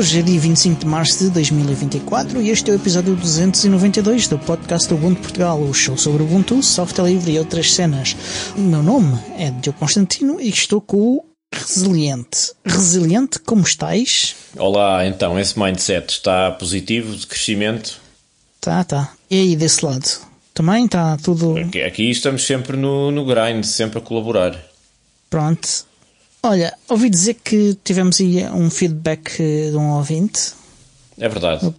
Hoje é dia 25 de março de 2024 e este é o episódio 292 do podcast do Ubuntu Portugal, o show sobre Ubuntu, software livre e outras cenas. O meu nome é Diogo Constantino e estou com o Resiliente. Resiliente, como estás? Olá, então, esse mindset está positivo, de crescimento? Tá, tá. E aí, desse lado? Também está tudo. Aqui, aqui, estamos sempre no, no grind, sempre a colaborar. Pronto. Olha, ouvi dizer que tivemos aí um feedback eh, de um ouvinte. É verdade.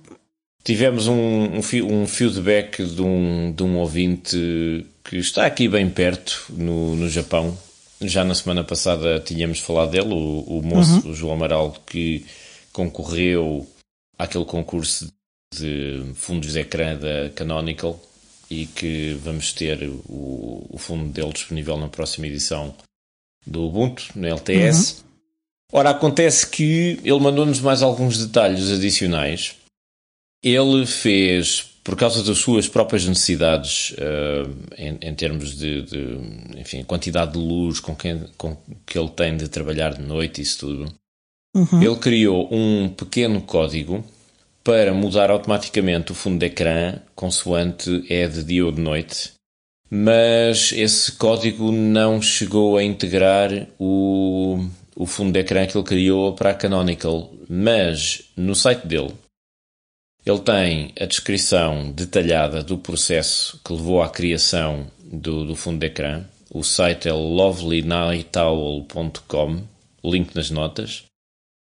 Tivemos um, um, um, feedback de um, de um ouvinte que está aqui bem perto, no, no Japão. Já na semana passada tínhamos falado dele, o, o moço, uhum. o João Amaral, que concorreu àquele concurso de fundos de ecrã da Canonical e que vamos ter o, o fundo dele disponível na próxima edição do Ubuntu, no LTS. Uhum. Ora, acontece que ele mandou-nos mais alguns detalhes adicionais. Ele fez, por causa das suas próprias necessidades, uh, em, em, termos de, de, enfim, quantidade de luz com, quem, com que ele tem de trabalhar de noite, isso tudo, uhum. ele criou um pequeno código para mudar automaticamente o fundo de ecrã consoante é de dia ou de noite mas esse código não chegou a integrar o, o fundo de ecrã que ele criou para a Canonical. Mas no site dele, ele tem a descrição detalhada do processo que levou à criação do, do fundo de ecrã. O site é lovelynightowl.com, link nas notas,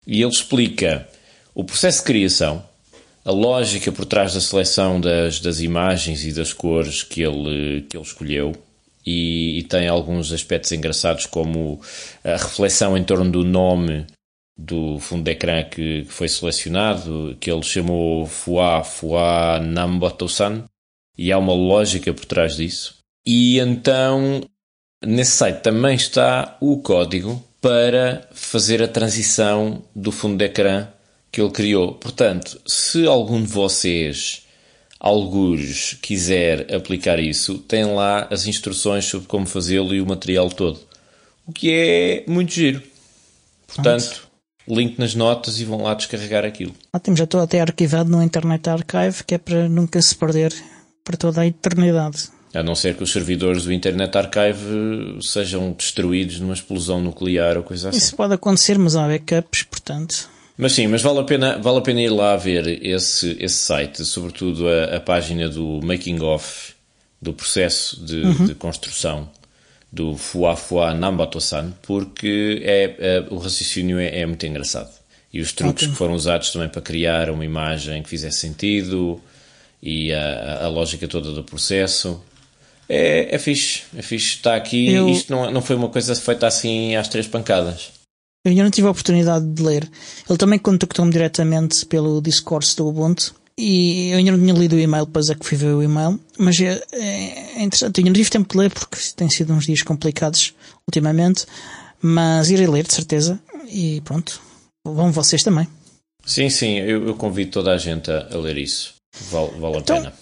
e ele explica o processo de criação a lógica por trás da seleção das, das imagens e das cores que ele, que ele escolheu. E, e tem alguns aspectos engraçados, como a reflexão em torno do nome do fundo de ecrã que, que foi selecionado, que ele chamou Fuá Fuá Nambotosan, e há uma lógica por trás disso. E então, nesse site também está o código para fazer a transição do fundo de ecrã que ele criou. Portanto, se algum de vocês, alguns quiser aplicar isso, tem lá as instruções sobre como fazê-lo e o material todo. O que é muito giro. Portanto, Pronto. link nas notas e vão lá descarregar aquilo. Temos já estou até arquivado no Internet Archive, que é para nunca se perder para toda a eternidade. A não ser que os servidores do Internet Archive eh, sejam destruídos numa explosão nuclear ou coisa assim. Isso pode acontecer, mas há backups, portanto. Mas sim, mas vale a pena, vale a pena ir lá ver esse, esse site, sobretudo a, a página do making of do processo de, uhum. de construção do Fua Fua Nambato-san, porque é, é, o raciocínio é, é, muito engraçado. E os truques okay. que foram usados também para criar uma imagem que fizesse sentido e a, a lógica toda do processo. É, é fixe, é fixe. Está aqui. Eu... Isto não, não foi uma coisa feita assim às três pancadas. Eu ainda não tive a oportunidade de ler. Ele também contactou-me diretamente pelo Discourse do Ubuntu. E eu ainda não tinha lido o e-mail, depois é que fui ver o e-mail. Mas é, é interessante. Eu ainda não tive tempo de ler porque têm sido uns dias complicados ultimamente. Mas irei ler, de certeza. E pronto. Vão vocês também. Sim, sim. Eu, eu convido toda a gente a, a ler isso. Vale, vale então, a pena.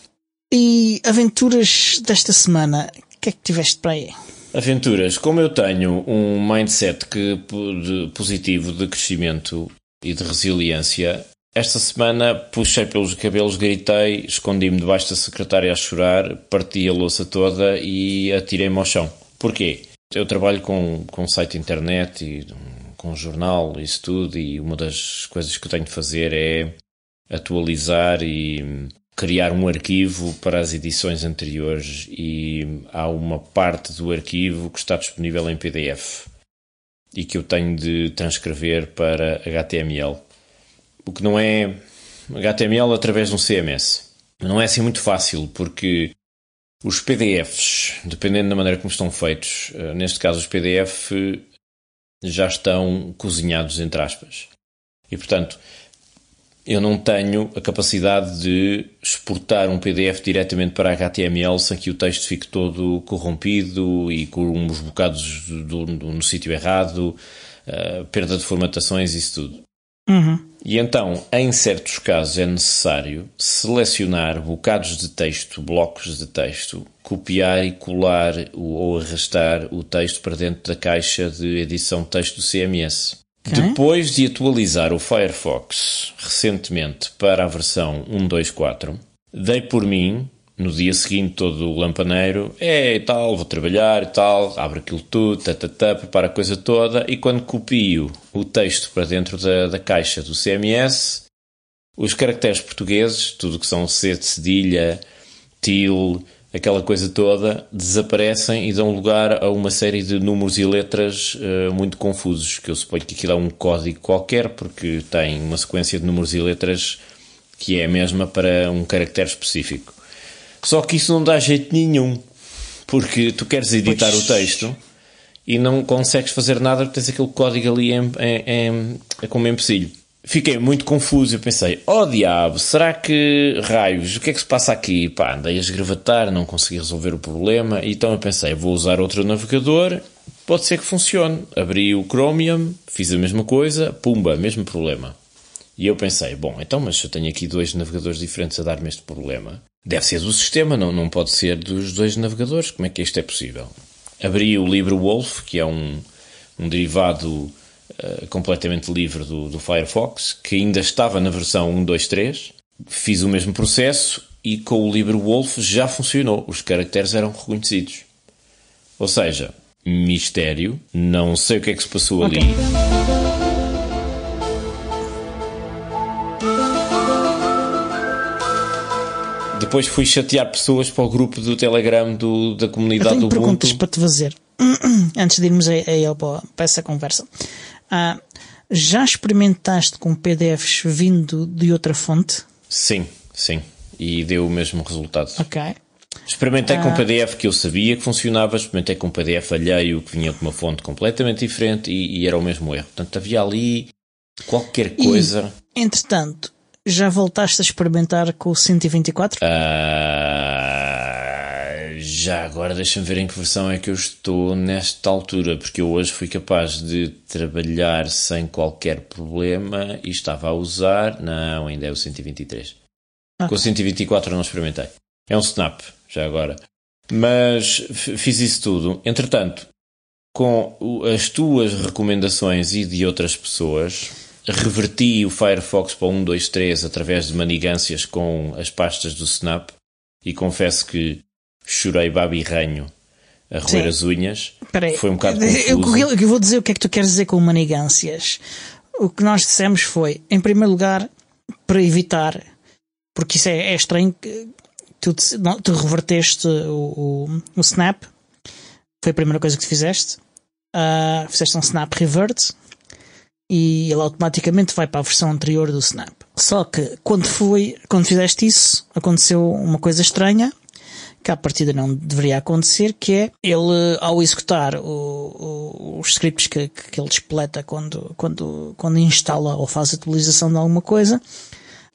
E aventuras desta semana? O que é que tiveste para aí? Aventuras, como eu tenho um mindset que, de, positivo de crescimento e de resiliência, esta semana puxei pelos cabelos, gritei, escondi-me debaixo da secretária a chorar, parti a louça toda e atirei-me ao chão. Porquê? Eu trabalho com, com um site internet e com um jornal, isso tudo, e uma das coisas que eu tenho de fazer é atualizar e criar um arquivo para as edições anteriores e há uma parte do arquivo que está disponível em PDF e que eu tenho de transcrever para HTML. O que não é HTML através de um CMS. Não é assim muito fácil porque os PDFs, dependendo da maneira como estão feitos, eh, neste caso os PDF já estão cozinhados entre aspas. E portanto, eu não tenho a capacidade de exportar um PDF diretamente para HTML sem que o texto fique todo corrompido e com uns bocados do, do, no sítio errado, uh, perda de formatações, isso tudo. Uhum. E então, em certos casos, é necessário selecionar bocados de texto, blocos de texto, copiar e colar ou arrastar o texto para dentro da caixa de edição de texto do CMS. Depois de atualizar o Firefox recentemente para a versão 1.2.4, dei por mim, no dia seguinte todo o lampaneiro, é tal, vou trabalhar e tal, abro aquilo tudo, tatatá, preparo a coisa toda e quando copio o texto para dentro da, da caixa do CMS, os caracteres portugueses, tudo que são C de cedilha, til, aquela coisa toda, desaparecem e dão lugar a uma série de números e letras uh, muito confusos, que eu suponho que aquilo é um código qualquer, porque tem uma sequência de números e letras que é a mesma para um caractere específico. Só que isso não dá jeito nenhum, porque tu queres editar pois... o texto e não consegues fazer nada porque tens aquele código ali em, em, em, como empecilho. Fiquei muito confuso, eu pensei, oh diabo, será que raios, o que é que se passa aqui? Pá, andei a esgravatar, não consegui resolver o problema, então eu pensei, vou usar outro navegador, pode ser que funcione. Abri o Chromium, fiz a mesma coisa, pumba, mesmo problema. E eu pensei, bom, então, mas se eu tenho aqui dois navegadores diferentes a dar-me este problema, deve ser do sistema, não, não pode ser dos dois navegadores, como é que isto é possível? Abri o LibreWolf, que é um, um derivado eh, completamente livre do, do Firefox, que ainda estava na versão 1.2.3. Fiz o mesmo processo e com o LibreWolf Wolf já funcionou, os caracteres eram reconhecidos. Ou seja, mistério, não sei o que é que se passou okay. ali. Depois fui chatear pessoas para o grupo do Telegram do, da comunidade Eu tenho do perguntas Ubuntu. perguntas para te fazer antes de irmos a, a, para essa conversa. Ah, já experimentaste com PDFs vindo de outra fonte? Sim, sim. E deu o mesmo resultado. Ok. Experimentei ah. com PDF que eu sabia que funcionava, experimentei com PDF alheio que vinha de uma fonte completamente diferente e, e era o mesmo erro. Portanto, havia ali qualquer coisa. E, entretanto, já voltaste a experimentar com o 124? Ah já agora deixa-me ver em que versão é que eu estou nesta altura, porque eu hoje fui capaz de trabalhar sem qualquer problema e estava a usar. Não, ainda é o 123. Com o 124 não experimentei. É um snap, já agora. Mas fiz isso tudo. Entretanto, com as tuas recomendações e de outras pessoas, reverti o Firefox para 123 através de manigâncias com as pastas do Snap e confesso que chorei ranho a roer Sim. as unhas. Peraí, foi um bocado confuso. Eu, eu vou dizer o que é que tu queres dizer com manigâncias. O que nós dissemos foi, em primeiro lugar, para evitar, porque isso é, é estranho, tu, tu reverteste o, o, o, snap, foi a primeira coisa que tu fizeste. Uh, fizeste um snap revert e ele automaticamente vai para a versão anterior do snap. Só que quando foi, quando fizeste isso, aconteceu uma coisa estranha que à partida não deveria acontecer, que é ele, ao executar o, o, os scripts que, que ele despleta quando, quando, quando instala ou faz a atualização de alguma coisa,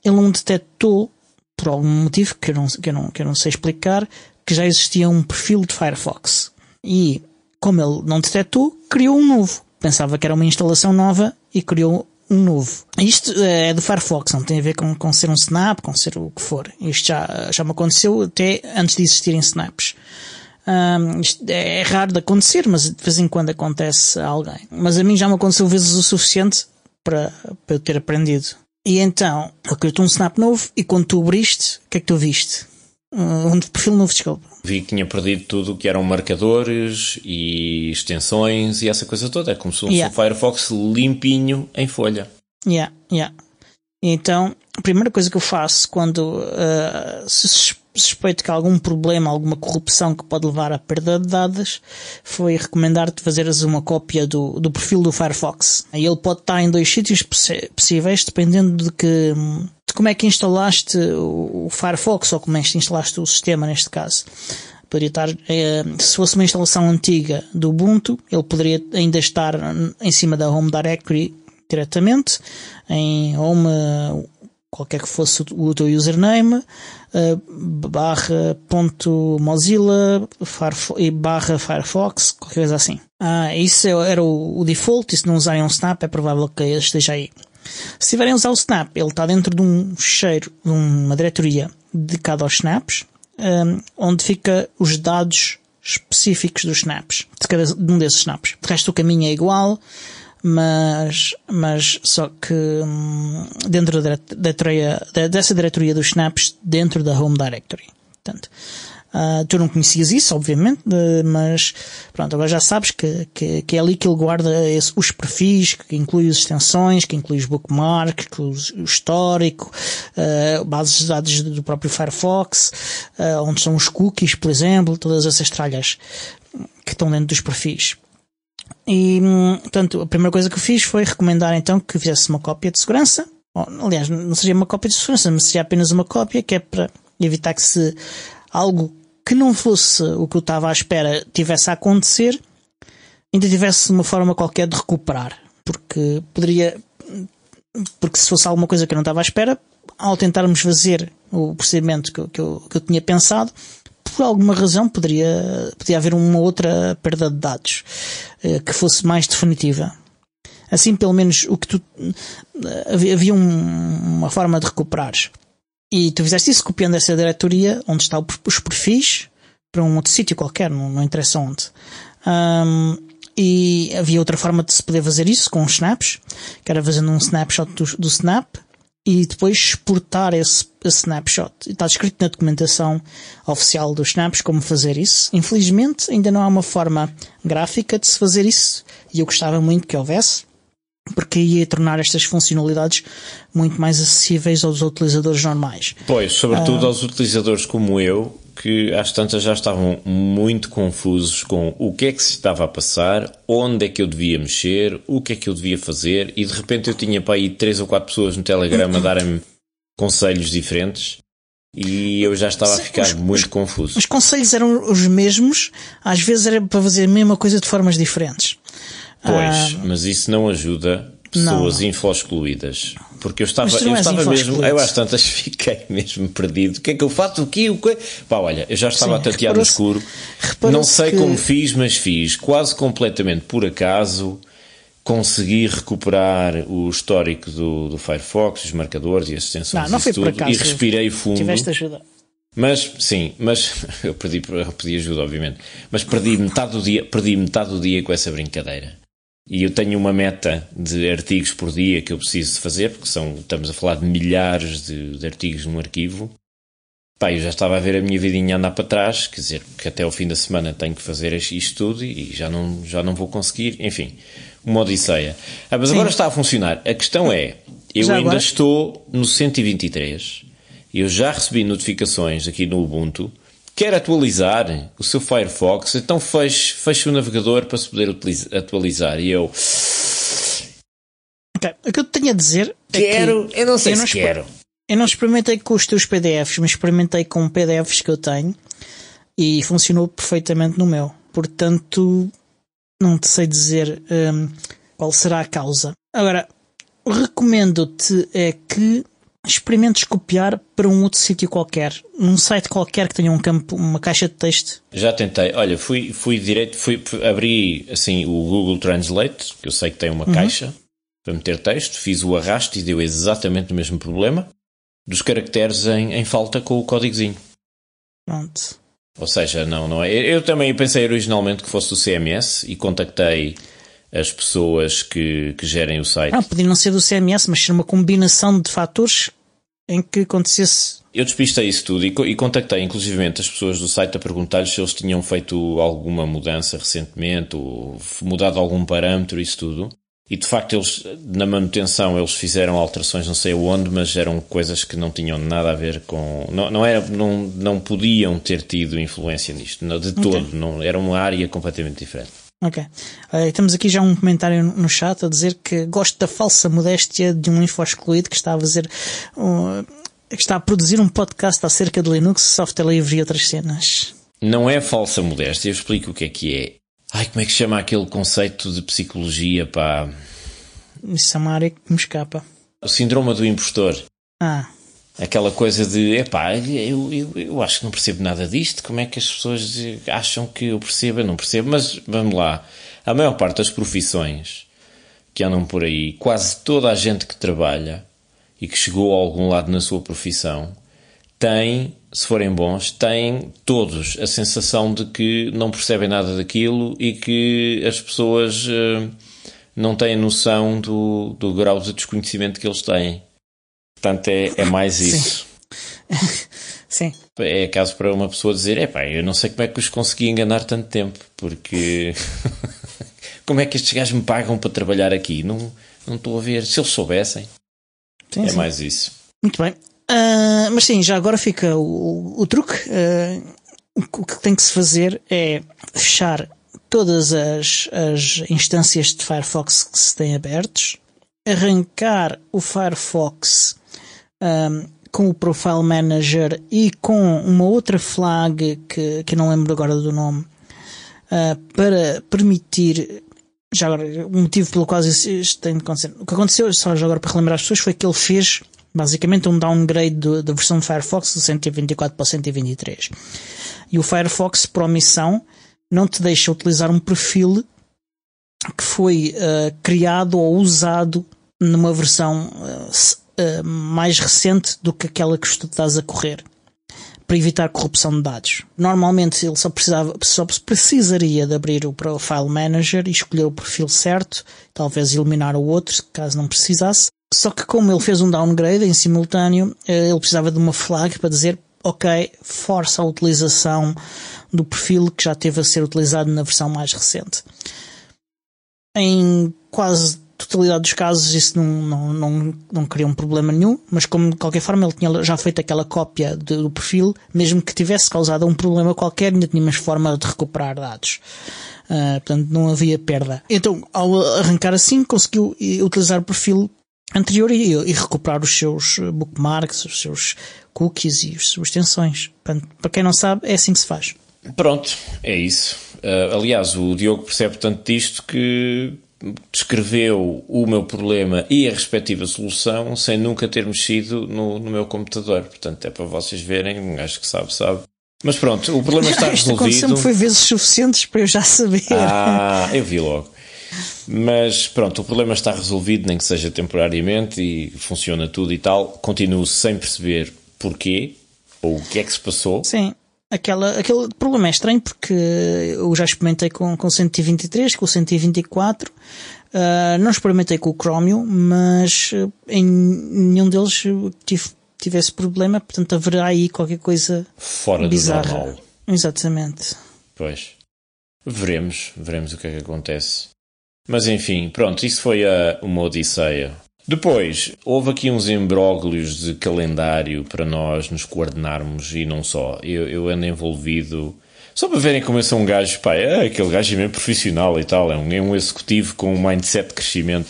ele não detectou, por algum motivo que eu não, que eu não, que eu não sei explicar, que já existia um perfil de Firefox. E, como ele não detectou, criou um novo. Pensava que era uma instalação nova e criou um novo. Isto eh, é do Firefox, não tem a ver com, com ser um snap, com ser o que for. Isto já, já me aconteceu até antes de existirem snaps. Um, isto é, é raro de acontecer, mas de vez em quando acontece a alguém. Mas a mim já me aconteceu vezes o suficiente para, para eu ter aprendido. E então, eu crio te um snap novo e quando tu abriste, o que é que tu viste? Ah, onde o perfil novo chegou. Vi que tinha perdido tudo que eram marcadores e extensões e essa coisa toda. É como se fosse yeah. um Firefox limpinho em folha. Yeah, yeah. Então, a primeira coisa que eu faço quando uh, suspeito que algum problema, alguma corrupção que pode levar à perda de dados, foi recomendar-te fazeres uma cópia do, do perfil do Firefox. ele pode estar em dois sítios possíveis, dependendo de que de como é que instalaste o Firefox ou como é que instalaste o sistema neste caso. Poderia estar, eh, se fosse uma instalação antiga do Ubuntu, ele poderia ainda estar em cima da Home Directory diretamente, em Home qualquer que fosse o teu username, eh, barra ponto Mozilla, barra Firefox, qualquer coisa assim. Ah, isso é, era o, default, e se não usarem um snap é provável que ele esteja aí. Se tiverem usar o snap, ele está dentro de um cheiro, de uma diretoria dedicada aos snaps, ehm, onde fica os dados específicos dos snaps, de cada um desses snaps. De resto o caminho é igual, mas, mas só que hum, dentro da, diretoria dessa diretoria dos snaps dentro da Home Directory. Portanto, uh, tu não conhecias isso, obviamente, de, mas pronto, agora já sabes que, que, que é ali que ele guarda esse, os perfis, que inclui as extensões, que inclui os bookmarks, que os, o histórico, uh, bases de dados do próprio Firefox, uh, onde são os cookies, por exemplo, todas essas tralhas que estão dentro dos perfis. E, hum, portanto, a primeira coisa que eu fiz foi recomendar então que fizesse uma cópia de segurança. aliás, não seria uma cópia de segurança, mas seria apenas uma cópia que é para evitar que se algo que não fosse o que eu estava à espera tivesse a acontecer, ainda tivesse uma forma qualquer de recuperar. Porque poderia. Porque se fosse alguma coisa que eu não estava à espera, ao tentarmos fazer o procedimento que eu, que eu, que eu tinha pensado, por alguma razão poderia, podia haver uma outra perda de dados eh, que fosse mais definitiva. Assim, pelo menos, o que tu. Eh, havia uma forma de recuperares. E tu fizeste isso copiando essa diretoria onde está os perfis para um outro sítio qualquer, não, não interessa onde. Um, e havia outra forma de se poder fazer isso com os snaps, que era fazendo um snapshot do, do snap e depois exportar esse, esse snapshot. está escrito na documentação oficial dos snaps como fazer isso. Infelizmente, ainda não há uma forma gráfica de se fazer isso e eu gostava muito que houvesse, porque ia tornar estas funcionalidades muito mais acessíveis aos utilizadores normais. Pois, sobretudo ah. aos utilizadores como eu, que às tantas já estavam muito confusos com o que é que se estava a passar, onde é que eu devia mexer, o que é que eu devia fazer, e de repente eu tinha para aí três ou quatro pessoas no Telegram a darem-me conselhos diferentes. E eu já estava a ficar os, muito os, confuso. Os conselhos eram os mesmos, às vezes era para fazer a mesma coisa de formas diferentes. Pois, ah, mas isso não ajuda pessoas infoscluídas porque eu estava, eu estava mesmo, eu às tantas fiquei mesmo perdido. O que é que eu faço? O que? O é? que? Pá, olha, eu já estava Sim, a tatear no escuro. Não sei que... como fiz, mas fiz quase completamente por acaso. Consegui recuperar o histórico do, do Firefox, os marcadores e as extensões não, não foi por acaso, e respirei fundo. Tiveste ajuda. Mas sim, mas eu perdi, eu pedi ajuda, obviamente. Mas perdi metade do dia, perdi metade do dia com essa brincadeira e eu tenho uma meta de artigos por dia que eu preciso fazer, porque são, estamos a falar de milhares de, de artigos num arquivo. Pá, eu já estava a ver a minha vidinha andar para trás, quer dizer, que até o fim da semana tenho que fazer isto tudo e já não, já não vou conseguir, enfim, uma odisseia. Ah, mas Sim. agora está a funcionar. A questão é, eu já ainda agora? estou no 123, eu já recebi notificações aqui no Ubuntu Quer atualizar o seu Firefox? Então feche, feche o navegador para se poder atualizar. E eu. Ok. O que eu tenho a dizer. Quero, é que eu não sei eu se não quero. Eu não experimentei com os teus PDFs, mas experimentei com PDFs que eu tenho e funcionou perfeitamente no meu. Portanto, não te sei dizer um, qual será a causa. Agora, recomendo-te é que experimentes copiar para um outro sítio qualquer, num site qualquer que tenha um campo, uma caixa de texto? Já tentei. Olha, fui, fui direito, fui, abri assim o Google Translate, que eu sei que tem uma uhum. caixa para meter texto, fiz o arrasto e deu exatamente o mesmo problema dos caracteres em, em falta com o códigozinho. Pronto. Ou seja, não, não é. Eu também pensei originalmente que fosse do CMS e contactei as pessoas que, que gerem o site. Ah, podia não ser do CMS, mas ser uma combinação de fatores em que acontecesse. Eu despistei isso tudo e, e contactei inclusivamente as pessoas do site a perguntar-lhes se eles tinham feito alguma mudança recentemente ou mudado algum parâmetro, isso tudo. E de facto eles, na manutenção, eles fizeram alterações não sei onde, mas eram coisas que não tinham nada a ver com... Não, não, era, não, não podiam ter tido influência nisto, de todo. Okay. Não, era uma área completamente diferente. Ok. Uh, temos aqui já um comentário no chat a dizer que gosto da falsa modéstia de um info excluído que está a fazer. Um, eh, que está a produzir um podcast acerca de Linux, software livre e outras cenas. Não é falsa modéstia, eu explico o que é que é. Ai, como é que se chama aquele conceito de psicologia, pá? Isso é uma área que me escapa. O síndrome do impostor. Ah aquela coisa de epá, eu, eu, eu acho que não percebo nada disto, como é que as pessoas acham que eu percebo, eu não percebo, mas vamos lá, a maior parte das profissões que andam por aí, quase toda a gente que trabalha e que chegou a algum lado na sua profissão, tem, se forem bons, têm todos a sensação de que não percebem nada daquilo e que as pessoas uh, não têm noção do, do grau de desconhecimento que eles têm. Portanto, é, é mais isso. Sim. Sim. É caso para uma pessoa dizer: é pá, eu não sei como é que os consegui enganar tanto tempo, porque como é que estes gajos me pagam para trabalhar aqui? Não, não estou a ver. Se eles soubessem, sim, é sim. mais isso. Muito bem. Uh, mas sim, já agora fica o, o, o truque. Uh, o que tem que se fazer é fechar todas as, as instâncias de Firefox que se têm abertos, arrancar o Firefox um, com o Profile Manager e com uma outra flag que, que não lembro agora do nome uh, para permitir já agora, o motivo pelo qual isto tem de acontecer. O que aconteceu, só já agora para relembrar as pessoas, foi que ele fez basicamente um downgrade da versão do Firefox de 124 para 123. E o Firefox, por omissão, não te deixa utilizar um perfil que foi uh, criado ou usado numa versão uh, eh, mais recente do que aquela que tu estás a correr para evitar corrupção de dados. Normalmente ele só, precisava, só precisaria de abrir o Profile Manager e escolher o perfil certo, talvez eliminar o outro, caso não precisasse. Só que como ele fez um downgrade em simultâneo, eh, ele precisava de uma flag para dizer ok, força a utilização do perfil que já teve a ser utilizado na versão mais recente. Em quase totalidade dos casos isso não, não, não, não cria um problema nenhum, mas como de qualquer forma ele tinha já feito aquela cópia do, do perfil, mesmo que tivesse causado um problema qualquer, ainda tínhamos forma de recuperar dados. Uh, portanto, não havia perda. Então, ao arrancar assim, conseguiu utilizar o perfil anterior e, e recuperar os seus bookmarks, os seus cookies e as suas extensões. Portanto, para quem não sabe, é assim que se faz. Pronto, é isso. Uh, aliás, o Diogo percebe tanto disto que descreveu o meu problema e a respectiva solução sem nunca ter mexido no, no meu computador. Portanto, é para vocês verem, acho que sabe, sabe. Mas pronto, o problema está resolvido. Isto foi vezes suficientes para eu já saber. Ah, eu vi logo. Mas pronto, o problema está resolvido, nem que seja temporariamente, e funciona tudo e tal. Continuo sem perceber porquê ou o que é que se passou. Sim aquela, aquele problema é estranho porque eu já experimentei com, com 123, com 124, uh, ah, não experimentei com o Chromium, mas eh, em nenhum deles tive, tivesse problema, portanto haverá aí qualquer coisa fora bizarra. do normal. Exatamente. Pois. Veremos, veremos o que é que acontece. Mas enfim, pronto, isso foi a, uma odisseia depois, houve aqui uns imbróglios de calendário para nós nos coordenarmos e não só. Eu, eu ando envolvido. Só para verem como eu sou um gajo, pá, é, aquele gajo mesmo profissional e tal, é um, é um executivo com um mindset de crescimento.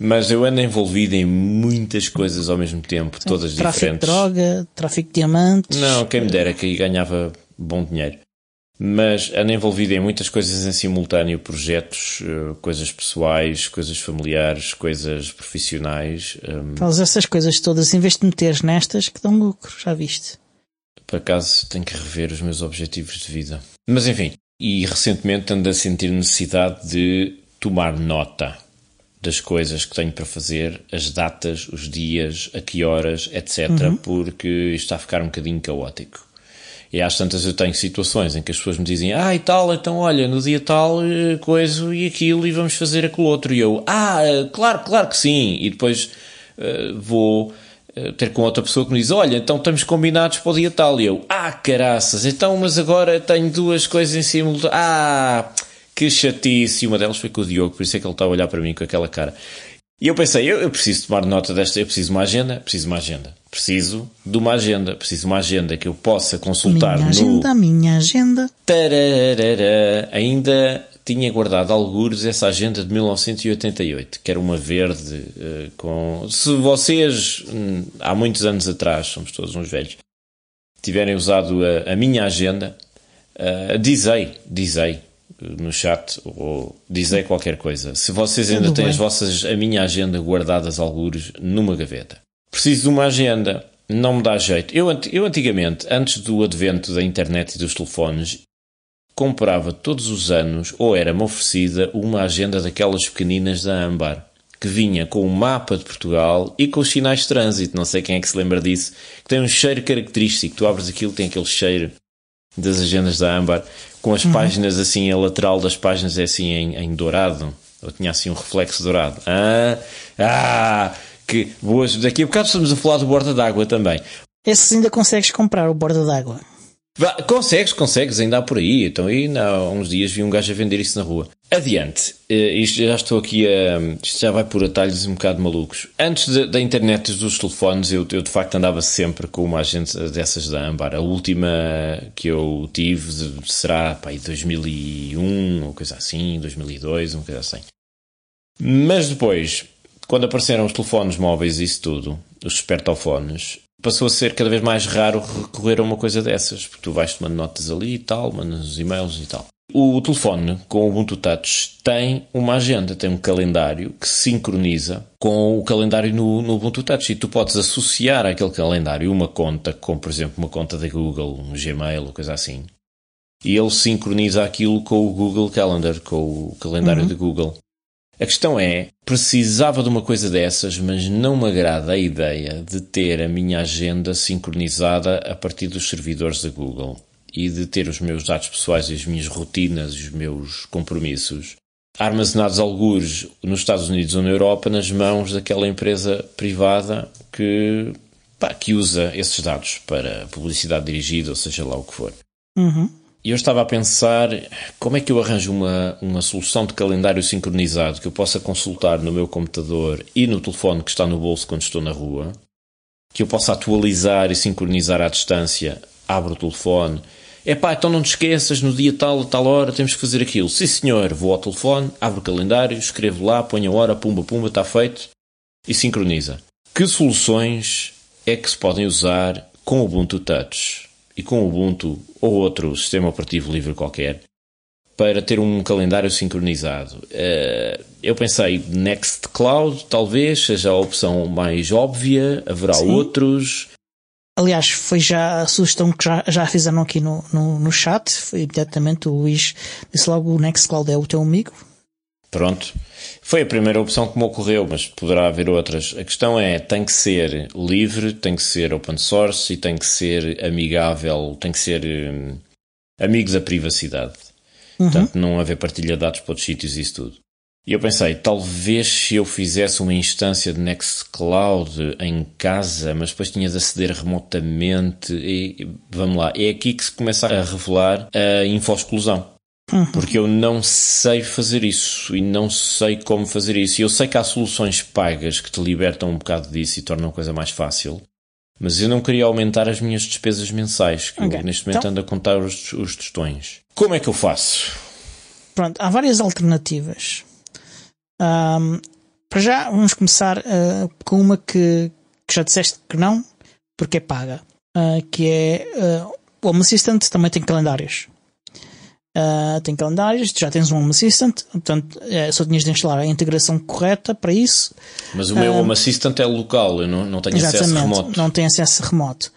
Mas eu ando envolvido em muitas coisas ao mesmo tempo, todas tráfico diferentes. Tráfico de droga, tráfico de diamantes. Não, quem me dera que ganhava bom dinheiro. Mas anda envolvido em muitas coisas em simultâneo, projetos, eh, coisas pessoais, coisas familiares, coisas profissionais. Faz ehm, então, essas coisas todas em vez de meteres nestas que dão lucro, já viste? Por acaso tenho que rever os meus objetivos de vida. Mas enfim, e recentemente ando a sentir necessidade de tomar nota das coisas que tenho para fazer, as datas, os dias, a que horas, etc., uhum. porque isto está a ficar um bocadinho caótico. E às tantas eu tenho situações em que as pessoas me dizem, ah, e tal, então olha, no dia tal, eh, coisa e aquilo, e vamos fazer aquilo outro. E eu, ah, eh, claro, claro que sim. E depois eh, vou ter com outra pessoa que me diz, olha, então estamos combinados para o dia tal. E eu, ah, caraças, então, mas agora tenho duas coisas em cima, ah, que chatice. E uma delas foi com o Diogo, por isso é que ele está a olhar para mim com aquela cara. E eu pensei, eu, eu, preciso tomar nota desta, eu preciso de uma agenda, preciso de uma agenda, preciso de uma agenda, preciso de uma agenda que eu possa consultar minha agenda, minha agenda. Tararara, ainda tinha guardado algures essa agenda de 1988, que era uma verde uh, com... Se vocês, hum, há muitos anos atrás, somos todos uns velhos, tiverem usado a, a minha agenda, uh, dizei, dizei, no chat ou dizer qualquer coisa. Se vocês ainda Tudo têm bem. as vossas, a minha agenda guardadas algures numa gaveta. Preciso de uma agenda, não me dá jeito. Eu, eu antigamente, antes do advento da internet e dos telefones, comprava todos os anos ou era-me oferecida uma agenda daquelas pequeninas da Ambar que vinha com o mapa de Portugal e com os sinais de trânsito. Não sei quem é que se lembra disso, que tem um cheiro característico. Tu abres aquilo, tem aquele cheiro das agendas da Ambar, com as uhum. páginas assim, a lateral das páginas é assim em, em dourado. Eu tinha assim um reflexo dourado. Ah, ah, que boas. Daqui a bocado estamos a falar do borda d'água também. Esses ainda consegues comprar, o borda d'água consegues, consegues, ainda há por aí. Então, ainda há uns dias vi um gajo a vender isso na rua. Adiante, uh, isto, já estou aqui a. Isto já vai por atalhos um bocado malucos. Antes da internet e dos telefones, eu, eu, de facto andava sempre com uma agência dessas da Ambar. A última que eu tive será, pá, 2001, ou coisa assim, 2002, uma coisa assim. Mas depois, quando apareceram os telefones móveis e isso tudo, os espertofones, passou a ser cada vez mais raro recorrer a uma coisa dessas, porque tu vais tomando notas ali e tal, mandas e-mails e tal. O telefone com o Ubuntu Touch tem uma agenda, tem um calendário que sincroniza com o calendário no, no Ubuntu Touch e tu podes associar àquele calendário uma conta, como por exemplo uma conta da Google, um Gmail, coisa assim. E ele sincroniza aquilo com o Google Calendar, com o calendário uhum. de Google. A questão é, precisava de uma coisa dessas, mas não me agrada a ideia de ter a minha agenda sincronizada a partir dos servidores da Google e de ter os meus dados pessoais e as minhas rotinas e os meus compromissos armazenados algures nos Estados Unidos ou na Europa nas mãos daquela empresa privada que, pá, que usa esses dados para publicidade dirigida ou seja lá o que for. Uhum. E eu estava a pensar como é que eu arranjo uma, uma solução de calendário sincronizado que eu possa consultar no meu computador e no telefone que está no bolso quando estou na rua, que eu possa atualizar e sincronizar à distância. Abro o telefone. Epá, então não te esqueças, no dia tal, tal hora temos que fazer aquilo. Sim senhor, vou ao telefone, abro o calendário, escrevo lá, ponho a hora, pumba, pumba, está feito e sincroniza. Que soluções é que se podem usar com o Ubuntu Touch? e com o Ubuntu ou outro sistema operativo livre qualquer para ter um calendário sincronizado. Eh, eu pensei Nextcloud, talvez, seja a opção mais óbvia, haverá Sim. outros. Aliás, foi já a sugestão que já, já fizeram aqui no, no, no chat, foi imediatamente o Luís disse logo o Nextcloud é o teu amigo, Pronto. Foi a primeira opção que me ocorreu, mas poderá haver outras. A questão é, tem que ser livre, tem que ser open source e tem que ser amigável, tem que ser um, à da privacidade. Uhum. Portanto, não haver partilha de dados para outros sítios e isso tudo. E eu pensei, talvez se eu fizesse uma instância de Nextcloud em casa, mas depois tinha de aceder remotamente, e, vamos lá, é aqui que se começa a revelar a info-exclusão. Uhum. Porque eu não sei fazer isso e não sei como fazer isso. e Eu sei que há soluções pagas que te libertam um bocado disso e tornam a coisa mais fácil, mas eu não queria aumentar as minhas despesas mensais, que okay. neste momento então... ando a contar os, os tostões. Como é que eu faço? Pronto, há várias alternativas. Um, para já, vamos começar uh, com uma que, que, já disseste que não, porque é paga, uh, que é uh, o Home Assistant também tem calendários. Uh, tem calendários, já tens um Home Assistant, portanto é, só tinhas de instalar a integração correta para isso. Mas o meu um, ah, Home Assistant é local, eu não, não tenho acesso remoto. Não tem acesso remoto.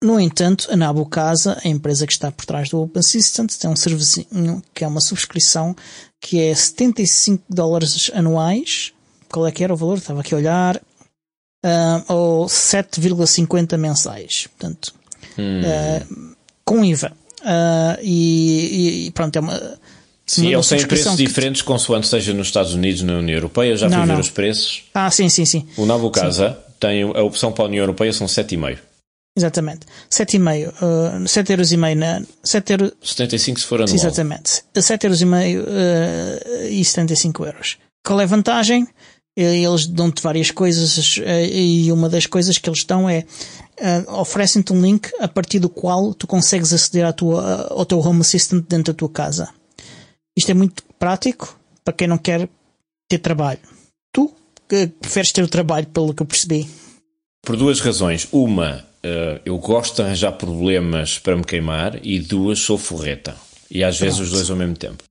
No entanto, a Nabu Casa, a empresa que está por trás do Open Assistant, tem um serviço que é uma subscrição que é 75 dólares anuais. Qual é que era o valor? Estava aqui a olhar. Uh, ou 7,50 mensais. Portanto, hum. uh, com IVA. Uh, e, e, pronto, é uma. Sim, eles têm preços que... diferentes consoante seja nos Estados Unidos, ou na União Europeia. Já não, fui não. ver os preços. Ah, sim, sim, sim. O Nabucasa sim. tem a opção para a União Europeia são 7,5. Exatamente. 7,5. Uh, 7,5€ na. 7 euro... 75 se for anual. Sim, exatamente. 7,5€ uh, e 75 ah, Euros. Qual é a vantagem? Eles dão-te várias coisas uh, e uma das coisas que eles dão é uh, oferecem-te um link a partir do qual tu consegues aceder à tua, eh, ao teu Home Assistant dentro da tua casa. Isto é muito prático para quem não quer ter trabalho. Tu que preferes ter o trabalho, pelo que eu percebi? Por duas razões. Uma, uh, eu gosto de arranjar problemas para me queimar, e duas, sou forreta. E às Pronto. vezes os dois ao mesmo tempo.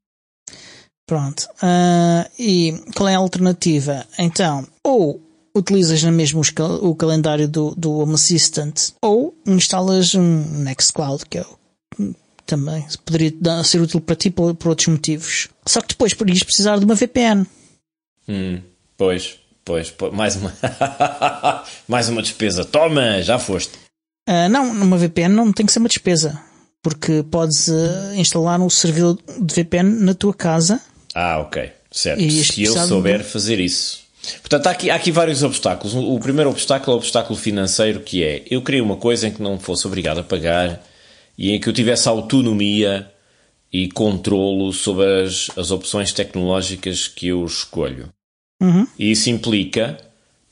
Pronto. Uh, e qual é a alternativa? Então, ou utilizas na mesma o calendário do, do Home Assistant ou instalas um Nextcloud, que é o também poderia dar, ser útil para ti por, por, outros motivos. Só que depois poderias precisar de uma VPN. Hum, pois, pois, pois mais uma mais uma despesa. Toma, já foste. Uh, não, numa VPN não tem que ser uma despesa, porque podes uh, instalar um servidor de VPN na tua casa. Ah, ok, certo. Se eu souber de... fazer isso. Portanto, há aqui, há aqui vários obstáculos. O primeiro obstáculo é o obstáculo financeiro, que é eu queria uma coisa em que não fosse obrigado a pagar e em que eu tivesse autonomia e controlo sobre as, as opções tecnológicas que eu escolho. Uhum. E isso implica,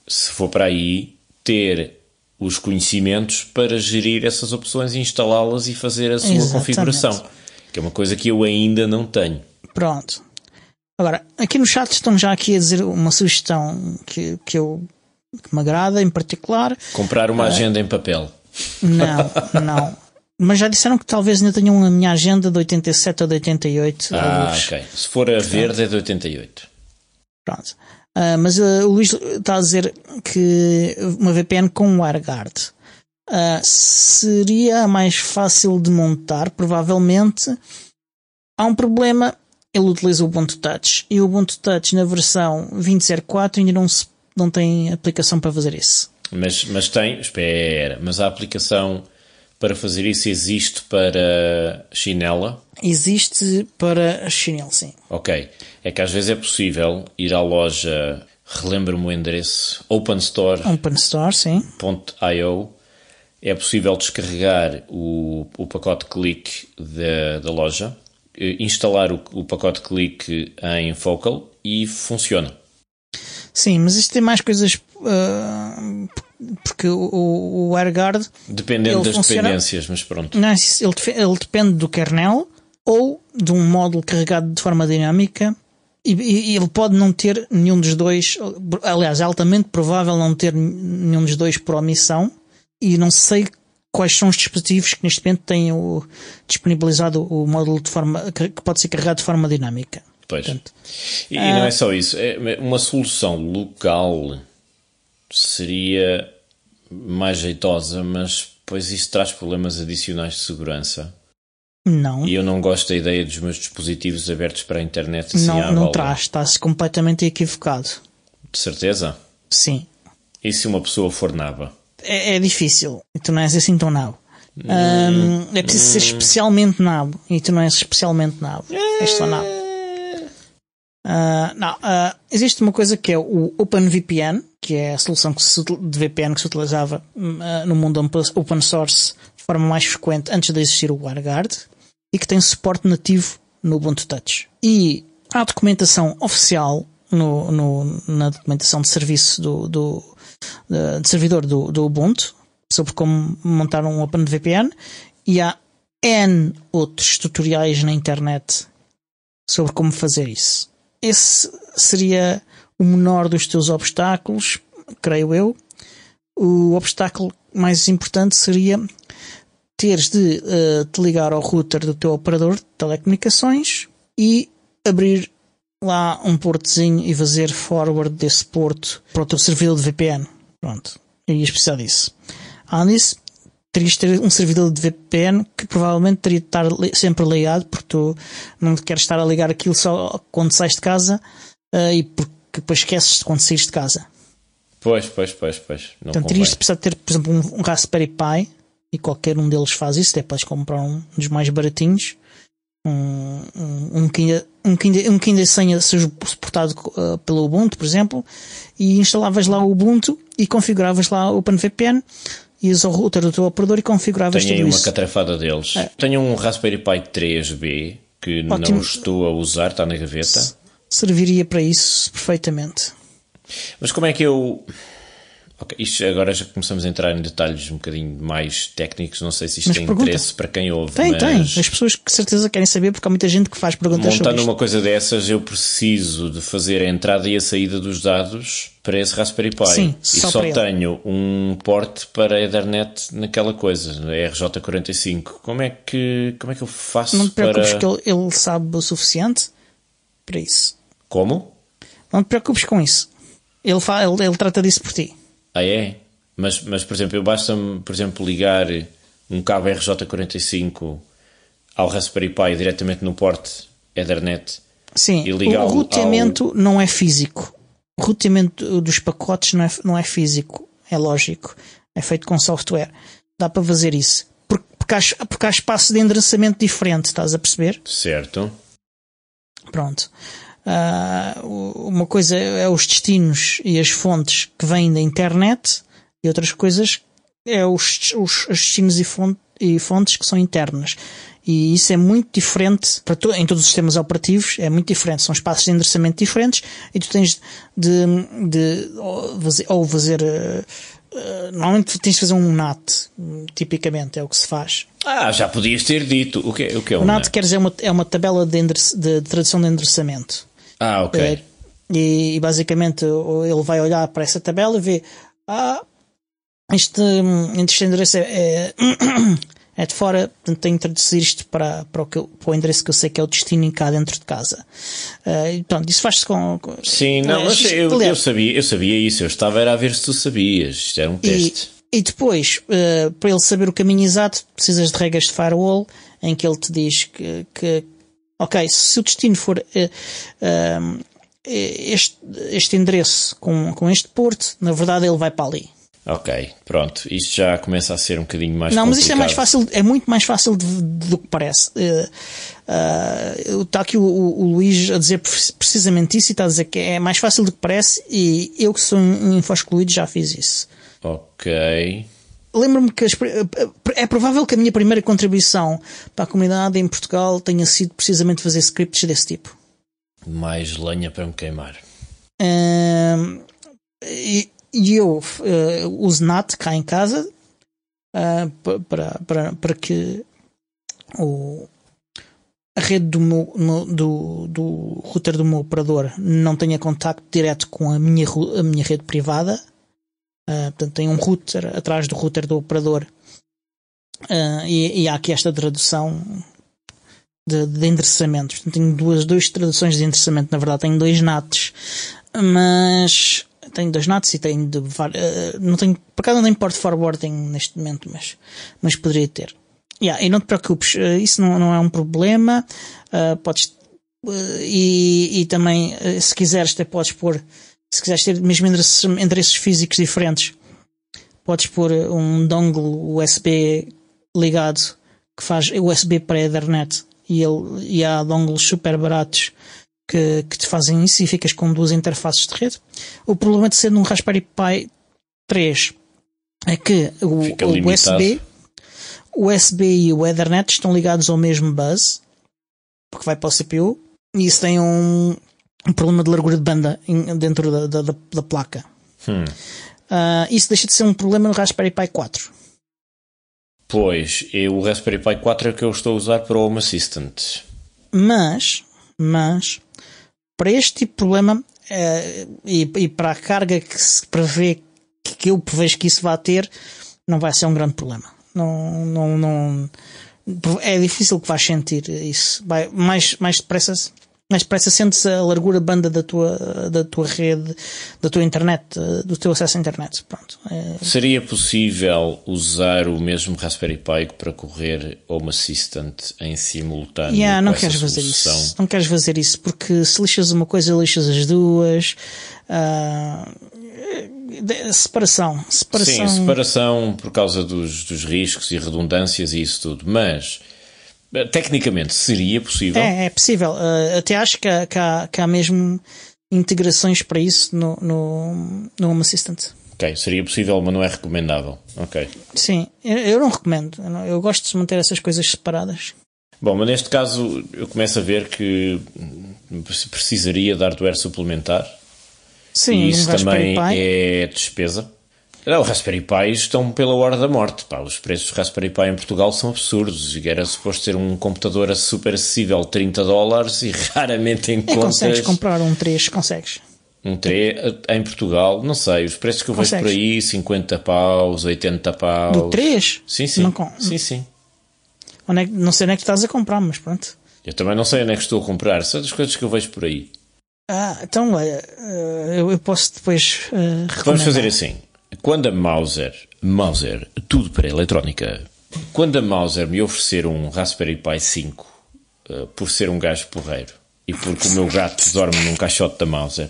se for para aí, ter os conhecimentos para gerir essas opções, instalá-las e fazer a sua Exatamente. configuração, que é uma coisa que eu ainda não tenho. Pronto. Agora, aqui no chat estão já aqui a dizer uma sugestão que, que eu que me agrada em particular. Comprar uma ah, agenda em papel. Não, não. Mas já disseram que talvez ainda tenham a minha agenda de 87 ou de 88. Ah, ok. Se for a verde é de 88. Pronto. Uh, mas uh, o Luís está a dizer que uma VPN com WireGuard uh, seria mais fácil de montar, provavelmente. Há um problema ele utiliza o Ubuntu Touch. E o Ubuntu Touch na versão 20.04 ainda não, se, não tem aplicação para fazer isso. Mas, mas tem, espera, mas a aplicação para fazer isso existe para chinela? Existe para Chinela sim. Ok. É que às vezes é possível ir à loja, relembro-me o endereço, Open Store sim. .io. É possível descarregar o, o pacote clique da, da loja eh, instalar o, o pacote clique em Focal e funciona. Sim, mas isto tem mais coisas uh, porque o, o AirGuard dependendo das funciona, dependências, mas pronto. Não, ele, ele, depende do kernel ou de um módulo carregado de forma dinâmica e, e, ele pode não ter nenhum dos dois. Aliás, é altamente provável não ter nenhum dos dois por omissão e não sei quais são os dispositivos que neste momento têm o, disponibilizado o módulo de forma, que, que pode ser carregado de forma dinâmica. Pois. Portanto, e, e, não é ah, só isso. É, uma solução local seria mais jeitosa, mas pois isso traz problemas adicionais de segurança. Não. E eu não gosto da ideia dos meus dispositivos abertos para a internet assim Não, não traz, está-se completamente equivocado. De certeza? Sim. E se uma pessoa for naba? é, é difícil e tu não és assim tão nabo. Hum, é preciso hum. ser especialmente nabo e tu não és especialmente nabo. É. És só nabo. Uh, não, uh, existe uma coisa que é o OpenVPN, que é a solução que se, de VPN que se utilizava uh, no mundo open source de forma mais frequente antes de existir o WireGuard e que tem suporte nativo no Ubuntu Touch. E há documentação oficial no, no, na documentação de serviço do, do, de servidor do, do Ubuntu sobre como montar um OpenVPN e há N outros tutoriais na internet sobre como fazer isso. Esse seria o menor dos teus obstáculos, creio eu. O obstáculo mais importante seria teres de uh, te ligar ao router do teu operador de telecomunicações e abrir lá um portozinho e fazer forward desse porto para o teu servidor de VPN. Pronto, irias precisar disso. Além disso, terias de ter um servidor de VPN que provavelmente teria de estar sempre ligado, porque tu não queres estar a ligar aquilo só quando sais de casa uh, e porque depois esqueces quando saís de casa. Pois, pois, pois, pois. Não então terias de precisar de ter, por exemplo, um, um Raspberry Pi e qualquer um deles faz isso, até podes comprar um dos mais baratinhos. Um, um, um, um um Kinder, sem ser suportado uh, pelo Ubuntu, por exemplo, e instalavas lá o Ubuntu e configuravas lá o OpenVPN, ias ao router do teu operador e configuravas Tenho tudo isso. Tenho uma catrafada deles. É. Tenho um Raspberry Pi 3B que Ótimo. não estou a usar, está na gaveta. Serviria para isso perfeitamente. Mas como é que eu Okay, isto agora já começamos a entrar em detalhes um bocadinho mais técnicos. Não sei se isto mas tem pergunta. interesse para quem ouve. Tem, mas... tem. As pessoas que certeza querem saber, porque há muita gente que faz perguntas Montando sobre uma coisa dessas, eu preciso de fazer a entrada e a saída dos dados para esse Raspberry Pi. Sim, só e só, tenho um porte para Ethernet naquela coisa, RJ45. Como é que, como é que eu faço Não te preocupes para... que ele, ele sabe o suficiente para isso. Como? Não te preocupes com isso. Ele, fala, ele, ele trata disso por ti. Ah, é? Mas, mas por exemplo, basta-me, por exemplo, ligar um cabo RJ45 ao Raspberry Pi diretamente no porte Ethernet. Sim, e ligar o roteamento ao... não é físico. O roteamento dos pacotes não é, não é físico, é lógico. É feito com software. Dá para fazer isso. Porque, porque, há, porque há espaço de endereçamento diferente, estás a perceber? Certo. Pronto. Uh, uma coisa é os destinos e as fontes que vêm da internet e outras coisas é os, os, os destinos e, fonte, e fontes que são internas. E isso é muito diferente para to, em todos os sistemas operativos, é muito diferente. São espaços de endereçamento diferentes e tu tens de, de ou fazer, ou fazer uh, normalmente tens de fazer um NAT, tipicamente é o que se faz. Ah, já podias ter dito. O que, é, o que é um o NAT? quer dizer é uma, é uma tabela de, de, de tradução de endereçamento. Ah, ok. É, e, e, basicamente ele vai olhar para essa tabela e vê: ah, este, este endereço é, é, é de fora, portanto tenho que traduzir isto para, para, o que para o endereço que eu sei que é o destino em cá dentro de casa. Uh, pronto, isso faz-se com, com, Sim, não, eh, mas eu, eu, sabia, eu sabia isso, eu estava era a ver se tu sabias, isto era um teste. E, e depois, uh, para ele saber o caminho exato, precisas de regras de firewall em que ele te diz que, que, ok, se o destino for uh, este, este endereço com, com este porto, na verdade ele vai para ali. Ok, pronto, isto já começa a ser um bocadinho mais Não, complicado. mas isto é mais fácil, é muito mais fácil do que parece. Uh, uh, eh, está eh, aqui o, o, o, Luís a dizer precisamente isso e está a dizer que é mais fácil do que parece e eu que sou um infoscluído já fiz isso. Ok lembro-me que eh, é provável que a minha primeira contribuição para a comunidade em Portugal tenha sido precisamente fazer scripts desse tipo. Mais lenha para me queimar. Um, e, e, eu uh, uso NAT cá em casa uh, para, para, para que o, a rede do, meu, no, do, do router do meu operador não tenha contacto direto com a minha, a minha rede privada Uh, portanto, tem um router atrás do router do operador. Uh, e, e, há aqui esta tradução de, de endereçamentos. Portanto, tenho duas, duas traduções de endereçamento, na verdade. Tenho dois NATs, mas tenho dois NATs e tenho de uh, não tenho, por acaso não tenho port forwarding neste momento, mas, mas poderia ter. Yeah, e não te preocupes, isso não, não é um problema. Uh, podes, e, e também, se quiseres, até podes pôr se quiseres ter mesmo endereços, endereços físicos diferentes, podes pôr eh, um dongle USB ligado que faz USB para Ethernet e, ele, e há dongles super baratos que, que te fazem isso e ficas com duas interfaces de rede. O problema de ser num Raspberry Pi 3 é que o, o USB, o USB e o Ethernet estão ligados ao mesmo bus, porque vai para o CPU, e isso tem um, um problema de largura de banda em, dentro da, da, da, da placa. Hum. Uh, isso deixa de ser um problema no Raspberry Pi 4. Pois, o Raspberry Pi 4 é o que eu estou a usar para o Home Assistant. Mas, mas, para este tipo de problema uh, e, e, para a carga que se prevê, que, que eu prevejo que isso vá ter, não vai ser um grande problema. Não, não, não, é difícil que vá sentir isso. Vai, mais, mais depressa mais depressa sentes a largura de banda da tua, da tua rede, da tua internet, eh, do teu acesso à internet. Pronto. É- Seria possível usar o mesmo Raspberry Pi para correr Home Assistant em simultâneo? Yeah, não queres fazer isso. Não queres fazer isso, porque se lixas uma coisa, lixas as duas. Uh, separação, separação. Sim, separação por causa dos, dos riscos e redundâncias e isso tudo. Mas eh, tecnicamente seria possível. É, é possível. Uh, até acho que há, que, há, que há mesmo integrações para isso no, no, no Home Assistant. Ok, seria possível, mas não é recomendável. Ok. Sim, eu, eu não recomendo. Eu, não, eu gosto de manter essas coisas separadas. Bom, mas neste caso eu começo a ver que precisaria de hardware suplementar. Sim, e isso também é despesa. Não, o Raspberry Pi estão pela hora da morte. Pá. Os preços do Raspberry Pi em Portugal são absurdos. Era suposto ser um computador super acessível 30 dólares e raramente encontras. É, consegues comprar um 3, consegues. Um 3 eh, em Portugal, não sei, os preços que eu vejo por aí, 50 paus, 80 paus. Do 3? Sim, sim. Não, sim, sim. É, não sei onde é que estás a comprar, mas pronto. Eu também não sei onde é que estou a comprar, são das coisas que eu vejo por aí. Ah, então olha, eh, eu, eu posso depois uh, recomendar. Vamos fazer assim. Quando a Mauser, Mauser, tudo para eletrónica, quando a Mauser me oferecer um Raspberry Pi 5 uh, eh, por ser um gajo porreiro e porque o meu gato dorme num caixote da Mauser,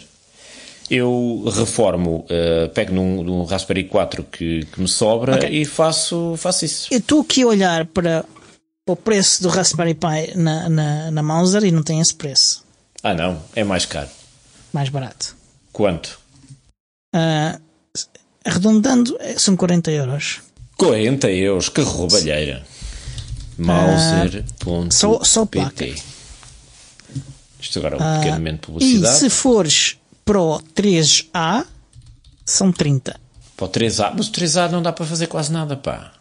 eu reformo, uh, pego num, num, Raspberry 4 que, que me sobra okay. e faço, faço isso. Eu estou aqui a olhar para o preço do Raspberry Pi na, na, na Mauser e não tem esse preço. Ah, não, é mais caro. Mais barato. Quanto? Uh, Arredondando, eh, são 40 euros. 40 euros, que roubalheira. Mauser.pt ah, uh, só, só Isto agora é um uh, pequeno momento de publicidade. E se fores Pro 3A, são 30. Para o 3A, mas o 3A não dá para fazer quase nada, pá.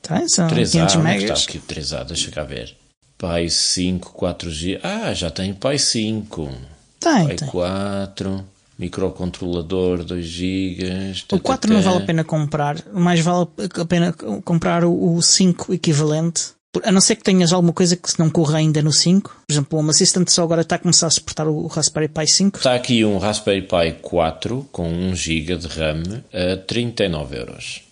Tá, são 3A, 500 é megas. está aqui o 3A? Deixa cá ver. Pai 5, 4G. Ah, já tem Pai 5. Tem, Pai tem. 4 microcontrolador, 2 GB. O 4 não vale a pena comprar, mais vale a pena comprar o, 5 equivalente. A não ser que tenhas alguma coisa que não corra ainda no 5. Por exemplo, o Home Assistant só agora está a começar a suportar o Raspberry Pi 5. Está aqui um Raspberry Pi 4 com 1 GB de RAM a 39 euros.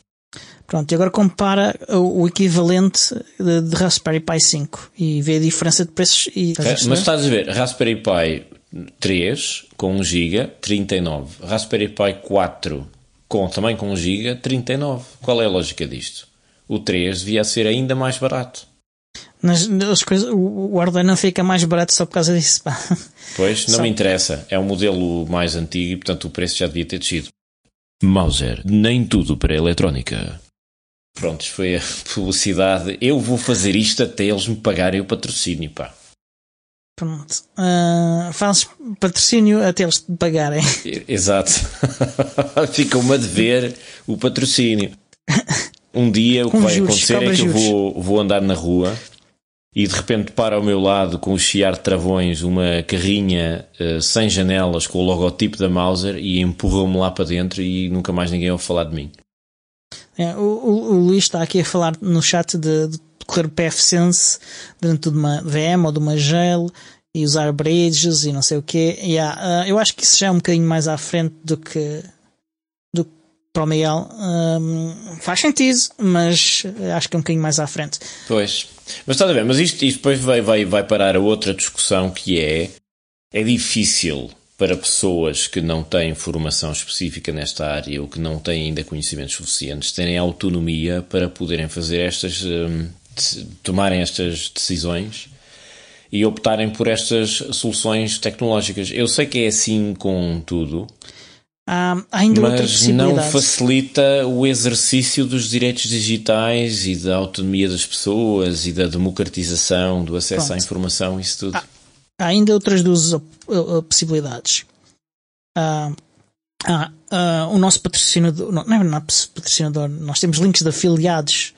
Pronto, e agora compara o equivalente de, Raspberry Pi 5 e vê a diferença de preços. E, estás eh, mas é? estás a ver, Raspberry Pi 3 com 1 GB, 39. Raspberry Pi 4 com, também com 1 GB, 39. Qual é a lógica disto? O 3 devia ser ainda mais barato. Mas as coisas, o hardware não fica mais barato só por causa disso. Pá. Pois, não só me interessa. É um modelo mais antigo e, portanto, o preço já devia ter descido. Mauser, nem tudo para a eletrónica. Prontos, foi a publicidade. Eu vou fazer isto até eles me pagarem o patrocínio, pá. Pronto. Uh, ah, fazes patrocínio até eles te pagarem. Exato. fica me a dever o patrocínio. Um dia o que vai juros, acontecer é que juros. eu vou, vou andar na rua e de repente para ao meu lado com o chiar de travões uma carrinha uh, sem janelas com o logotipo da Mauser e empurrou me lá para dentro e nunca mais ninguém ouve falar de mim. É, o, o, o Luís está aqui a falar no chat de, de correr pfSense dentro de uma VM ou de uma gel e usar bridges e não sei o quê. Yeah, uh, eu acho que isso já é um bocadinho mais à frente do que, do para o Miguel. Um, faz sentido, mas uh, acho que é um bocadinho mais à frente. Pois. Mas está a ver, mas isto, isto depois vai, vai, vai parar a outra discussão que é é difícil para pessoas que não têm formação específica nesta área ou que não têm ainda conhecimentos suficientes terem autonomia para poderem fazer estas tomarem estas decisões e optarem por estas soluções tecnológicas. Eu sei que é assim com tudo. Há ainda mas não facilita o exercício dos direitos digitais e da autonomia das pessoas e da democratização do acesso Pronto. à informação, isso tudo. Há, há ainda outras duas possibilidades. Ah, ah, ah, o nosso patrocinador, não, é, não é patrocinador, nós temos links de afiliados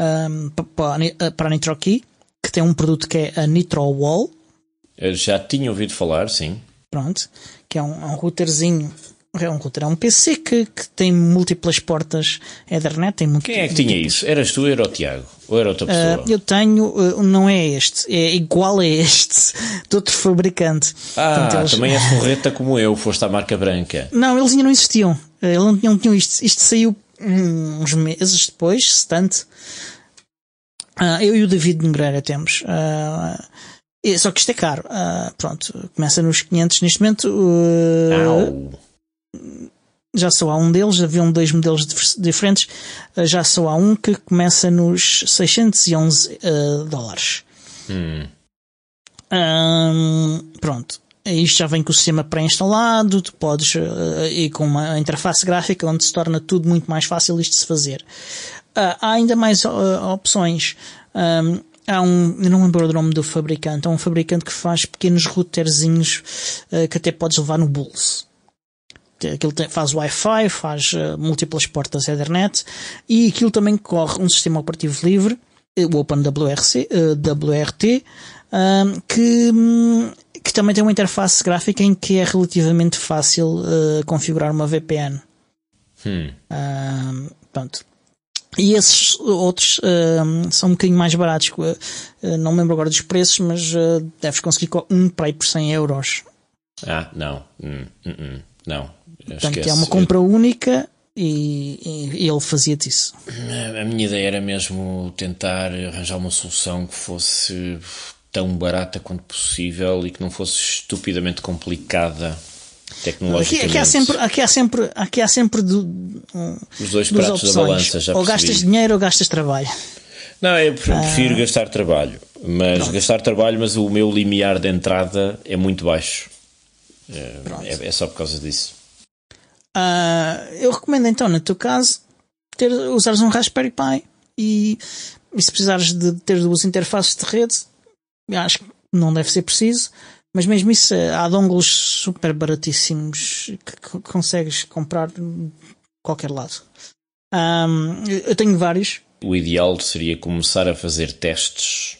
um, para, para a NitroKey, que tem um produto que é a Nitro Wall. Eu já tinha ouvido falar, sim. Pronto, que é um, é um routerzinho é um router, é um PC que, que tem múltiplas portas Ethernet. Tem Quem é que tinha isso? Eras tu, era o Tiago? Ou era outra pessoa? Uh, eu tenho, uh, não é este, é igual a este, de outro fabricante. Ah, Portanto, eles... também és correta como eu, foste à marca branca. Não, eles ainda não existiam, ah, eles não tinham, tinham isto. Isto saiu uns meses depois, se tanto, uh, ah, eu e o David Negreira temos. Uh, só que isto é caro. Ah, pronto, começa nos 500 neste momento. já só há um deles, haviam dois modelos diferentes. já só há um que começa nos 611 dólares. Hum. Um, pronto isto já vem com o sistema pré-instalado, tu podes uh, e com uma interface gráfica onde se torna tudo muito mais fácil isto de se fazer. Uh, há ainda mais uh, opções. Um, há um, eu não lembro o nome do fabricante, há um fabricante que faz pequenos routerzinhos eh, que até podes levar no bolso. Aquilo tem, faz Wi-Fi, faz múltiplas portas Ethernet e aquilo também corre um sistema operativo livre, o OpenWRC, WRT, um, que, hum, que também tem uma interface gráfica em que é relativamente fácil uh, configurar uma VPN. Hum. Um, pronto. E esses outros uh, são um bocadinho mais baratos. Uh, não me lembro agora dos preços, mas uh, deves conseguir um para aí por 100 euros. Ah, não. Hum, hum, não. Portanto, Esquece. é uma compra Eu... única e, e, ele fazia-te isso. A minha ideia era mesmo tentar arranjar uma solução que fosse tão barata quanto possível e que não fosse estupidamente complicada tecnologicamente. Aqui, aqui há sempre, aqui há sempre, aqui há sempre do, um, os dois pratos opções. da balança. Já ou percebi. gastas dinheiro ou gastas trabalho. Não, eu ah. prefiro ah. gastar trabalho, mas Pronto. gastar trabalho, mas o meu limiar de entrada é muito baixo. É, é, só por causa disso. Ah, eu recomendo então, no teu caso, ter, usares um Raspberry Pi e, e se precisares de ter duas interfaces de rede, acho que não deve ser preciso. Mas mesmo isso, eh, há dongles super baratíssimos que consegues comprar de qualquer lado. Um, eu tenho vários. O ideal seria começar a fazer testes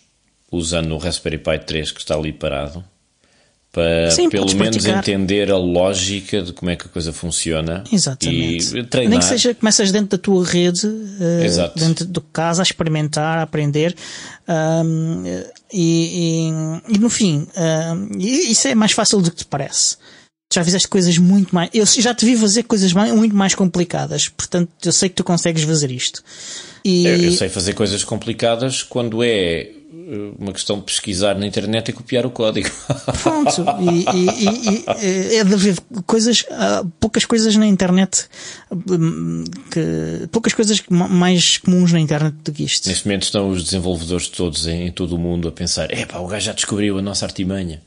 usando o Raspberry Pi 3 que está ali parado para Sim, pelo menos praticar. entender a lógica de como é que a coisa funciona Exatamente. e treinar. Nem que seja começas dentro da tua rede, eh, Exato. dentro do casa, a experimentar, a aprender. Um, e, e, e, no fim, um, isso é mais fácil do que te parece. Já fizeste coisas muito mais. Eu já te vi fazer coisas muito mais complicadas, portanto eu sei que tu consegues fazer isto. E... Eu, eu sei fazer coisas complicadas quando é uma questão de pesquisar na internet e copiar o código. Pronto, e, e, e, e eh, é de haver coisas, ah, poucas coisas na internet, hum, que, poucas coisas mais comuns na internet do que isto. Neste momento estão os desenvolvedores todos em, em todo o mundo a pensar: epá, o gajo já descobriu a nossa artimanha.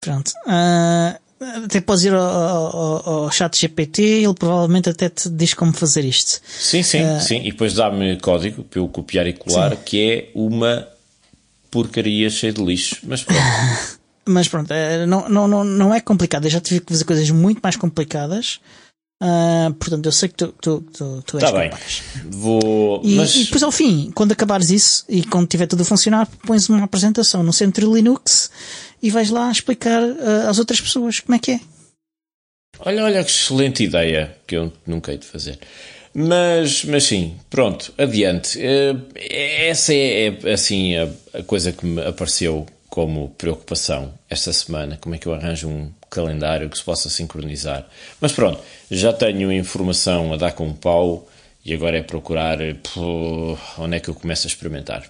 Pronto. Uh, até podes ir ao, ao, ao, chat GPT, ele provavelmente até te diz como fazer isto. Sim, sim, uh, sim. E depois dá-me código para eu copiar e colar, sim. que é uma porcaria cheia de lixo. Mas pronto. Mas pronto, eh, não, não, não, não é complicado. Eu já tive que fazer coisas muito mais complicadas. Uh, portanto, eu sei que tu, tu, tu, tu és tá bem. Vou... E, Mas... e, depois ao fim, quando acabares isso e quando tiver tudo a funcionar, pões uma apresentação no centro Linux e vais lá explicar uh, às outras pessoas como é que é. Olha, olha que excelente ideia que eu nunca hei de fazer. Mas, mas sim, pronto, adiante. Eh, essa é, é assim a, a, coisa que me apareceu como preocupação esta semana. Como é que eu arranjo um calendário que se possa sincronizar? Mas pronto, já tenho informação a dar com o pau e agora é procurar eh, pô, onde é que eu começo a experimentar.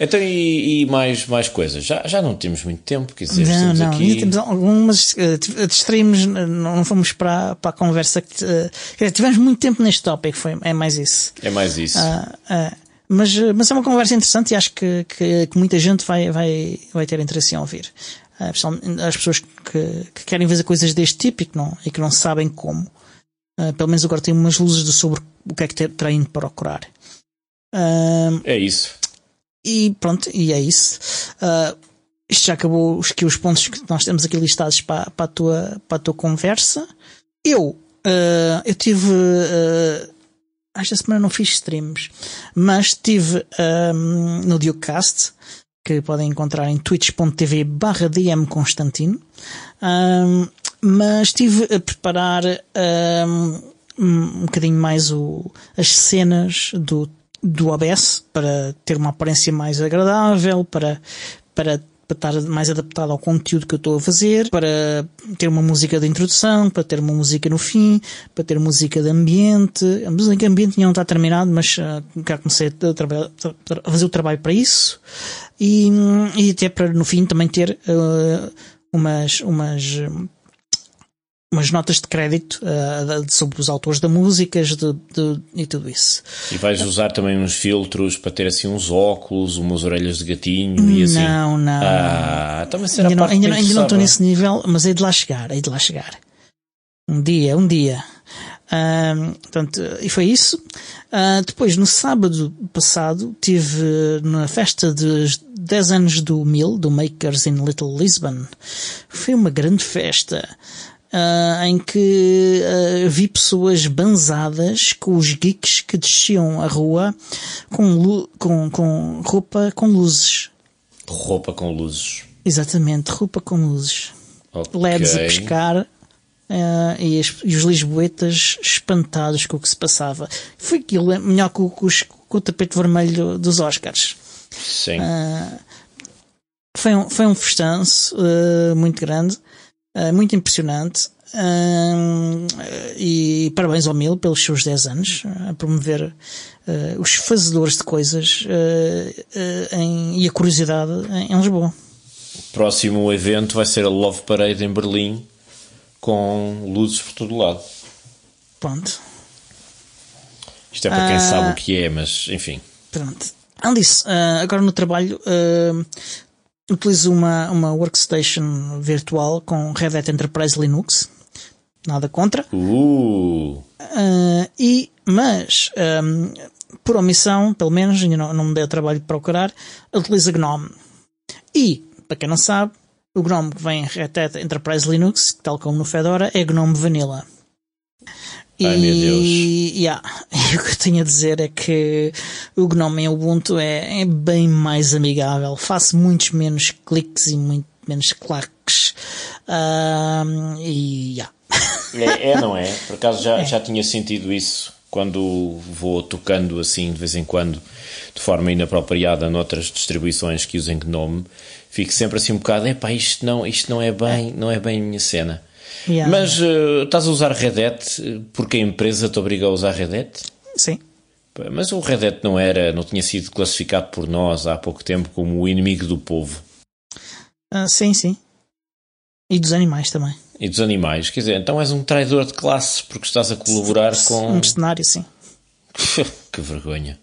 Então, e, e, mais, mais coisas? Já, já não temos muito tempo, quer dizer, não, não, aqui... temos algumas, uh, distraímos, não fomos para, para a conversa que... Uh, quer dizer, tivemos muito tempo neste tópico, foi, é mais isso. É mais isso. Uh, mas, mas é uma conversa interessante e acho que, que, que, muita gente vai, vai, vai ter interesse em ouvir. Ah, as pessoas que, que querem fazer coisas deste tipo e que não, e que não sabem como. pelo menos agora tenho umas luzes sobre o que é que terão de procurar. é isso. E pronto, e é isso. Uh, isto já acabou os, que os pontos que nós temos aqui listados para, para, a, tua, para a tua conversa. Eu, uh, eu tive. Uh, esta semana não fiz streams, mas tive um, no Diocast, que podem encontrar em twitch.tv barra DM Constantino. Um, mas estive a preparar um, um bocadinho mais o, as cenas do do OBS para ter uma aparência mais agradável, para, para, para estar mais adaptado ao conteúdo que eu estou a fazer, para ter uma música de introdução, para ter uma música no fim, para ter música de ambiente. A música de ambiente ainda não está terminada, mas uh, ah, começar comecei a, a, fazer o trabalho para isso e, e até para no fim também ter uh, umas. umas umas notas de crédito uh, sobre os autores da músicas de, de, e tudo isso. E vais usar também uns filtros para ter assim uns óculos, umas orelhas de gatinho e assim? Não, não. Ah, também então será ainda, não, ainda, ainda não estou nesse nível, mas hei de lá chegar, hei de lá chegar. Um dia, um dia. Um, portanto, e foi isso. Uh, depois, no sábado passado, tive na festa dos 10 anos do Mil, do Makers in Little Lisbon. Foi uma grande festa uh, em que uh, vi pessoas banzadas com os geeks que desciam a rua com, com, com roupa com luzes. Roupa com luzes. Exatamente, roupa com luzes. Okay. LEDs a pescar. Uh, e, as, e, os lisboetas espantados com o que se passava. Foi aquilo, é melhor que o, o tapete vermelho dos Oscars. Sim. Uh, foi, um, foi um festanço uh, muito grande. Ah, muito impressionante. Uh, e parabéns ao Mil pelos seus 10 anos a promover uh, os fazedores de coisas ah, em, e a curiosidade em, em, Lisboa. O próximo evento vai ser a Love Parade em Berlim com luzes por todo lado. Pronto. Isto é para quem sabe o que é, mas enfim. Pronto. além uh, agora no trabalho uh, utilizo uma, uma workstation virtual com Red Hat Enterprise Linux. Nada contra. Uh. Uh, e, mas, um, por omissão, pelo menos, não, não me dei o trabalho de procurar, utilizo GNOME. E, para quem não sabe, o GNOME que vem em Red Hat Enterprise Linux, tal como no Fedora, é GNOME Vanilla. Ai, e, meu Deus. Yeah, o que eu tenho a dizer é que o Gnome em Ubuntu é, é bem mais amigável. Faço muitos menos cliques e muito menos claques. Um, e yeah. é, é, não é? Por acaso já, é. já tinha sentido isso quando vou tocando assim de vez em quando, de forma inapropriada, noutras distribuições que usem Gnome. Fico sempre assim um bocado, epá, isto não, isto não é bem, não é bem a minha cena. Yeah. Mas uh, estás a usar Red Hat eh, porque a empresa te obriga a usar Red Hat? Sim. Mas o Red Hat não era, não tinha sido classificado por nós há pouco tempo como o inimigo do povo. Uh, sim, sim. E dos animais também. E dos animais, quer dizer, então és um traidor de classe porque estás a colaborar S com. Um cenário, sim. que vergonha.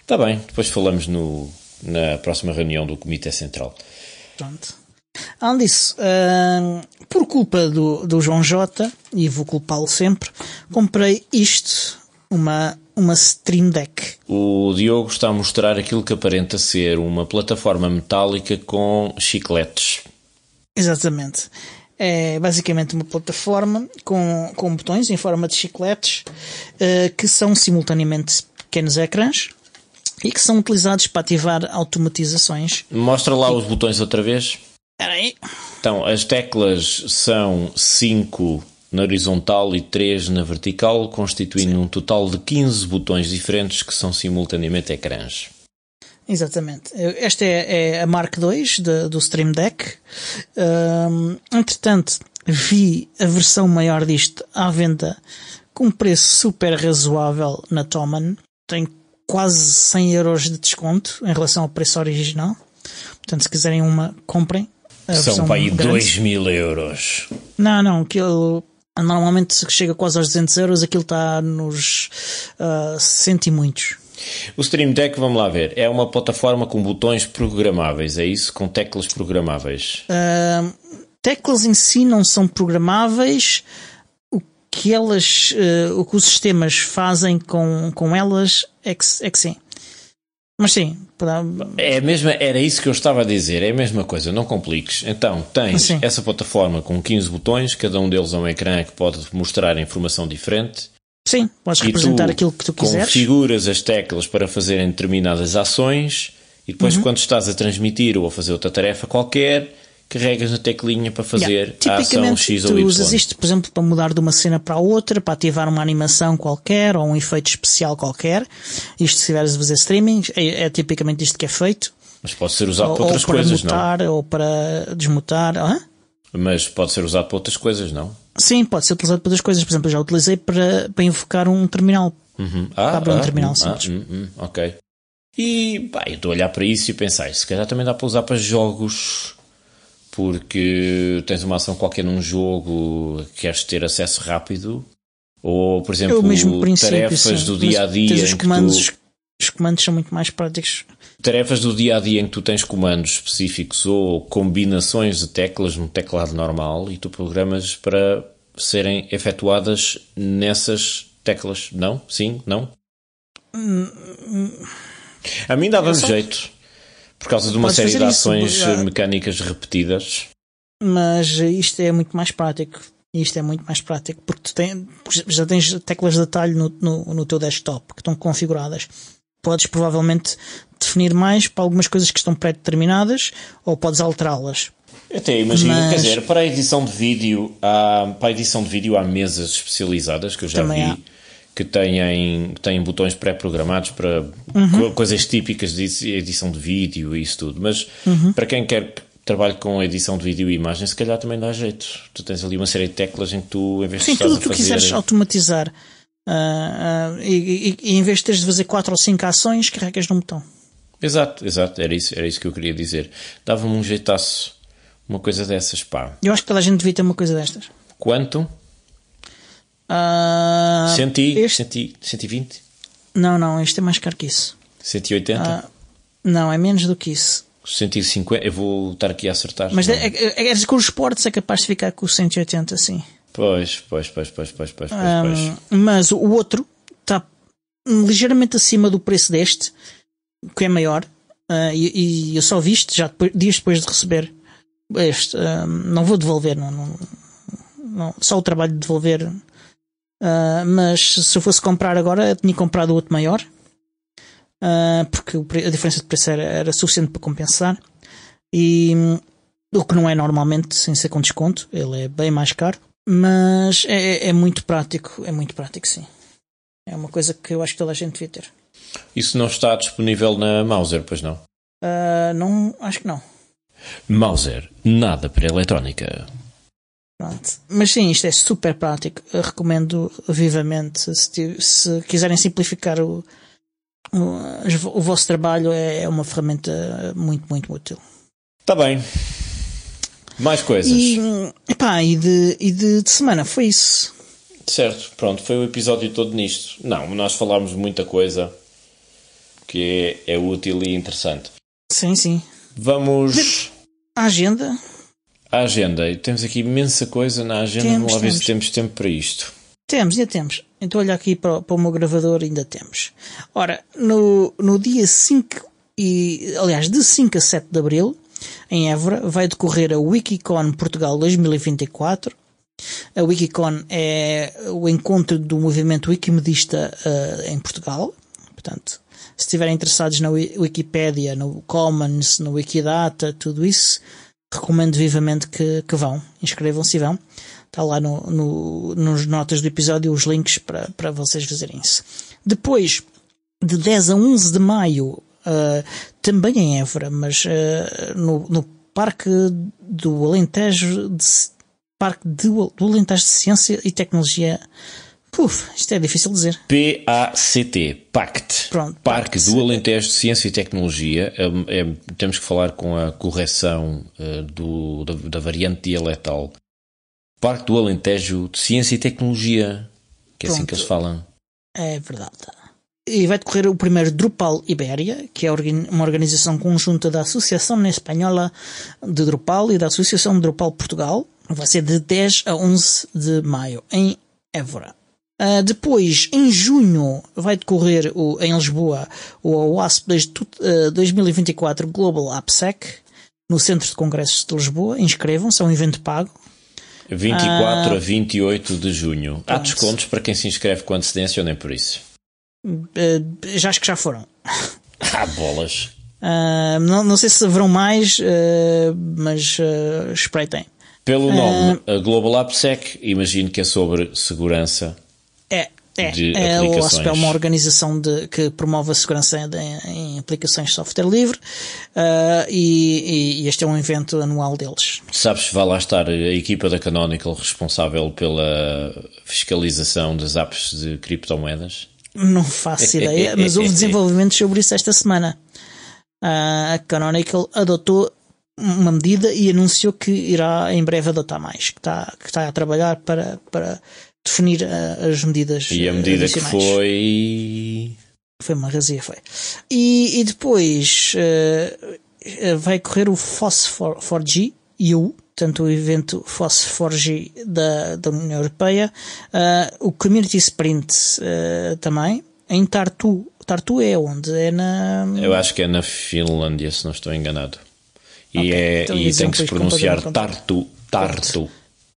Está bem, depois falamos no, na próxima reunião do Comitê Central. Pronto. Além uh, por culpa do, do João Jota, e vou culpá-lo sempre, comprei isto, uma, uma Stream Deck. O Diogo está a mostrar aquilo que aparenta ser uma plataforma metálica com chicletes. Exatamente. É basicamente uma plataforma com, com botões em forma de chicletes uh, que são simultaneamente pequenos ecrãs e que são utilizados para ativar automatizações. Mostra lá e... os botões outra vez aí. Então, as teclas são 5 na horizontal e 3 na vertical, constituindo Sim. um total de 15 botões diferentes que são simultaneamente ecrãs. Exatamente. Esta é, é a Mark II de, do Stream Deck. Um, entretanto, vi a versão maior disto à venda com um preço super razoável na Toman. Tem quase 100 euros de desconto em relação ao preço original. Portanto, se quiserem uma, comprem. São para aí 2 mil euros. Não, não, aquilo normalmente chega quase aos 200 euros, aquilo está nos uh, cento e muitos. O Stream Deck, vamos lá ver, é uma plataforma com botões programáveis, é isso? Com teclas programáveis? Uh, teclas em si não são programáveis. O que elas, uh, o que os sistemas fazem com, com elas é que, é que sim. Mas sim, é mesma, era isso que eu estava a dizer, é a mesma coisa, não compliques. Então, tens sim. essa plataforma com 15 botões, cada um deles é um ecrã que pode mostrar informação diferente. Sim, podes representar tu aquilo que tu quiseres. Configuras as teclas para fazerem determinadas ações e depois, uhum. quando estás a transmitir ou a fazer outra tarefa qualquer, carregas na teclinha para fazer yeah. a ação X ou Y. Tu usas isto, por exemplo, para mudar de uma cena para outra, para ativar uma animação qualquer ou um efeito especial qualquer. Isto se tiveres a fazer streaming, é, é tipicamente isto que é feito. Mas pode ser usado ou, para outras ou para coisas, mutar, não? Ou para desmutar, Hã? Mas pode ser usado para outras coisas, não? Sim, pode ser utilizado para outras coisas. Por exemplo, eu já utilizei para, para invocar um terminal. Uhum. Ah, para abrir ah, um terminal ah, simples. Ah, ok. E, pá, eu estou a olhar para isso e pensar, se calhar também dá para usar para jogos porque tens uma ação qualquer num jogo, queres ter acesso rápido, ou, por exemplo, tarefas sim, do dia a dia. Os comandos, tu... os comandos são muito mais práticos. Tarefas do dia a dia em que tu tens comandos específicos ou combinações de teclas num teclado normal e tu programas para serem efetuadas nessas teclas. Não? Sim? Não? Hum, hum. A mim dava-me só... jeito. Por causa de uma série de ações isso, mecânicas repetidas. Mas isto é muito mais prático. Isto é muito mais prático porque tu tem, já tens teclas de atalho no, no, no teu desktop que estão configuradas. Podes provavelmente definir mais para algumas coisas que estão pré-determinadas ou podes alterá-las. Eu até imagino, Mas... quer dizer, para a edição de vídeo, há, para edição de vídeo há mesas especializadas que eu já Também vi. Há que têm, que têm botões pré-programados para uhum. coisas típicas de edição de vídeo e isso tudo. Mas uhum. para quem quer que trabalhe com edição de vídeo e imagem, se calhar também dá jeito. Tu tens ali uma série de teclas em que tu, em vez de Sim, tudo o que tu fazer... quiseres automatizar. Uh, uh, e, e, e, em vez de teres de fazer 4 ou 5 ações, carregas num botão. Exato, exato, era isso, era isso que eu queria dizer. Dava-me um jeitaço uma coisa dessas, pá. Eu acho que toda a gente devia ter uma coisa destas. Quanto? Uh, ah, 100, este... 100, 120? Não, não, este é mais caro que isso. 180? Uh, ah, não, é menos do que isso. 150, eu vou estar aqui a acertar. Mas é, é, é, com os esportes é capaz de ficar com 180, sim. Pois, pois, pois, pois, pois, pois, pois, um, ah, pois. Mas o outro está ligeiramente acima do preço deste, que é maior, uh, e, e, eu só viste já depois, dias depois de receber este. Uh, não vou devolver, não, não, não, só o trabalho de devolver ah, mas se eu fosse comprar agora, eu tinha comprado outro maior. Uh, porque a diferença de preço era, era suficiente para compensar. E o que não é normalmente, sem ser com desconto, ele é bem mais caro. Mas é, é, é, muito prático, é muito prático, sim. É uma coisa que eu acho que toda a gente devia ter. Isso não está disponível na Mauser, pois não? Uh, não, acho que não. Mauser, nada para eletrónica. Pronto. Mas sim, isto é super prático. Eu recomendo vivamente. Se, se quiserem simplificar o, o, o, vosso trabalho, é, é uma ferramenta muito, muito útil. Está bem. Mais coisas. E, epá, e, de, e de, de, semana, foi isso. Certo, pronto, foi o episódio todo nisto. Não, nós falámos muita coisa que é, é útil e interessante. Sim, sim. Vamos. A agenda? A agenda. temos aqui imensa coisa na agenda. Temos, Vamos lá ver se temos tempo para isto. Temos, ainda temos. Então olha aqui para, para o meu gravador, ainda temos. Ora, no, no dia 5 e, aliás, de 5 a 7 de Abril, em Évora, vai decorrer a Wikicon Portugal 2024. A Wikicon é o encontro do movimento wikimedista uh, em Portugal. Portanto, se estiverem interessados na Wikipédia, no Commons, no Wikidata, tudo isso, recomendo vivamente que, que vão, inscrevam-se e vão. Está lá no, no, nos notas do episódio os links para, para vocês fazerem isso. Depois, de 10 a 11 de maio, uh, também em Évora, mas uh, no, no Parque do Alentejo de, Parque de, do Alentejo de Ciência e Tecnologia Puf, isto é difícil de dizer. PACT, PACT. Pronto, Parque PACT. do Alentejo de Ciência e Tecnologia. É, é, temos que falar com a correção uh, do, da, da, variante dialetal. Parque do Alentejo de Ciência e Tecnologia. Que é assim que eles falam. É verdade. E vai decorrer o primeiro Drupal Ibéria, que é uma organização conjunta da Associação Espanhola de Drupal e da Associação Drupal Portugal. Vai ser de 10 a 11 de maio, em Évora. Uh, depois, em junho, vai decorrer o, em Lisboa o OASP 2024 ah, Global AppSec no Centro de Congressos de Lisboa. Inscrevam-se, é um evento pago. 24 uh, ah, a 28 de junho. Pronto. Há descontos para quem se inscreve com antecedência ou nem por isso? Uh, já acho que já foram. ah, bolas! não, não sei se haverão mais, mas uh, espreitem. Pelo nome, Global AppSec, imagino que é sobre segurança é, é, é o OSP é uma organização de, que promove a segurança em, em aplicações de software livre uh, e, e, este é um evento anual deles. Sabes, vai lá estar a equipa da Canonical responsável pela fiscalização das apps de criptomoedas? Não faço ideia, mas houve desenvolvimentos sobre isso esta semana. Uh, a Canonical adotou uma medida e anunciou que irá em breve adotar mais, que está, que está a trabalhar para, para definir eh, as medidas. E a medida que foi. Foi uma razia, foi. E, e depois uh, vai correr o fos 4G EU, portanto o evento 4 G da, da União Europeia, uh, o Community Sprint uh, também, em Tartu. Tartu é onde? É na. Eu acho que é na Finlândia, se não estou enganado. E, okay, é, então e tem que se pronunciar Tartu. Tartu.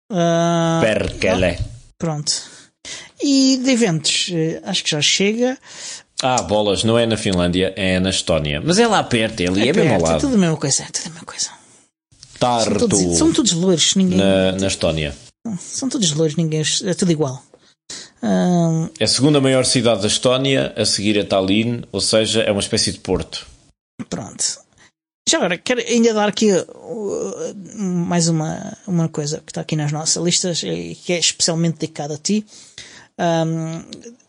Uh, Perkele. Ah, Pronto. E de eventos, eh, acho que já chega. Ah, bolas, não é na Finlândia, é na Estónia. Mas é lá perto, é ali, é, é perto, mesmo ao é lado. É tudo a mesma coisa, é tudo a mesma coisa. Tartu. São todos, são todos loiros, ninguém. Na, na Estónia. São todos loiros, ninguém. É tudo igual. Um... É a segunda maior cidade da Estónia, a seguir a é Tallinn, ou seja, é uma espécie de Porto. Pronto. Já agora, quero ainda dar aqui uh, mais uma, uma coisa que está aqui nas nossas listas e que é especialmente dedicada a ti. Um,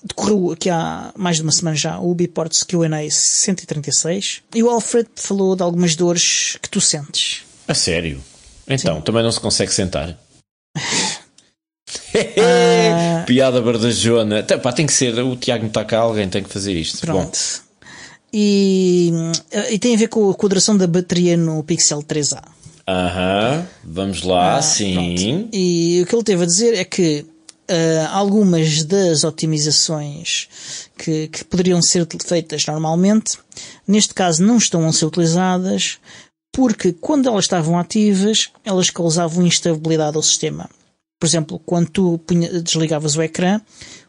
decorreu aqui há mais de uma semana já o Ubiports QA 136 e o Alfred falou de algumas dores que tu sentes. A sério? Então, Sim. também não se consegue sentar? Piada bardajona. Ah. Então, tem que ser. O Tiago está cá, alguém tem que fazer isto. Pronto. Bom. E, eh, e tem a ver com a quadração da bateria no Pixel 3A. Aham, vamos lá, ah, sim. Pronto. E o que ele teve a dizer é que Uh, algumas das otimizações que, que, poderiam ser feitas normalmente, neste caso não estão a ser utilizadas, porque quando elas estavam ativas, elas causavam instabilidade ao sistema. Por exemplo, quando tu desligavas o ecrã,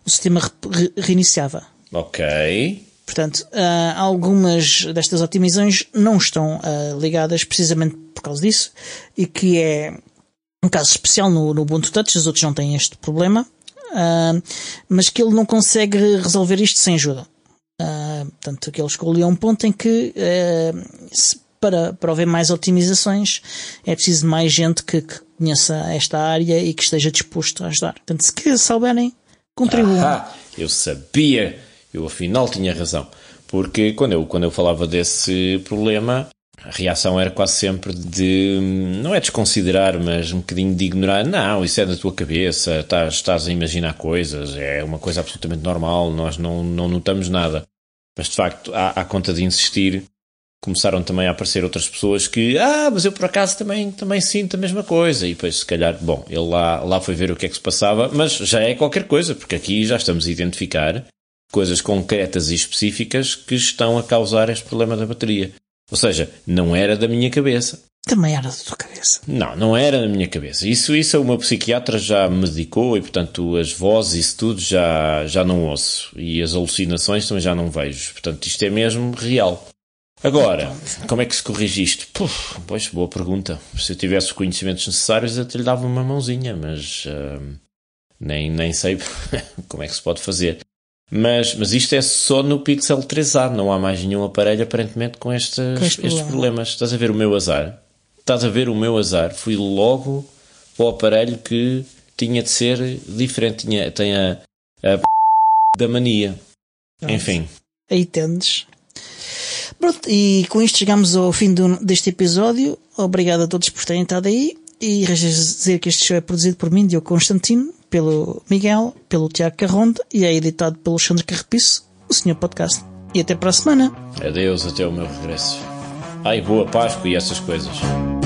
o sistema re re reiniciava. Ok. Portanto, uh, algumas destas otimizações não estão uh, ligadas precisamente por causa disso, e que é um caso especial no, no Ubuntu Touch, os outros não têm este problema, uh, mas que ele não consegue resolver isto sem ajuda. Uh, portanto, que ele chegou um ponto em que se, para, para haver mais otimizações é preciso mais gente que, que conheça esta área e que esteja disposto a ajudar. Portanto, se que souberem, contribuam. Ah, eu sabia! Eu afinal tinha razão. Porque quando eu, quando eu falava desse problema, a reação era quase sempre de, hum, não é desconsiderar, mas um bocadinho de ignorar. Não, isso é da tua cabeça, estás, estás a imaginar coisas, é uma coisa absolutamente normal, nós não, não notamos nada. Mas de facto, à, à conta de insistir, começaram também a aparecer outras pessoas que, ah, mas eu por acaso também, também sinto a mesma coisa. E depois, se calhar, bom, ele lá, lá foi ver o que é que se passava, mas já é qualquer coisa, porque aqui já estamos a identificar coisas concretas e específicas que estão a causar este problema da bateria. Ou seja, não era da minha cabeça. Também era da tua cabeça. Não, não era da minha cabeça. Isso, isso o meu psiquiatra já me medicou e, portanto, as vozes, isso tudo já, já não ouço. E as alucinações também já não vejo. Portanto, isto é mesmo real. Agora, como é que se corrige isto? Puf, pois, boa pergunta. Se eu tivesse os conhecimentos necessários, eu até lhe dava uma mãozinha, mas uh, nem, nem sei como é que se pode fazer. Mas, mas isto é só no Pixel 3A, não há mais nenhum aparelho aparentemente com estes, este estes problema. problemas. Estás a ver o meu azar? Estás a ver o meu azar? Fui logo ao aparelho que tinha de ser diferente, tinha, tem a, a p... da mania. Enfim. Aí tendes. Pronto, e com isto chegamos ao fim do, deste episódio. Obrigado a todos por terem estado aí. E resta dizer que este show é produzido por mim, Diogo Constantino, pelo Miguel, pelo Tiago Carronda e é editado pelo Alexandre Carrepice, o Senhor Podcast. E até para a semana. Adeus, até o meu regresso. Ai, boa Páscoa e essas coisas.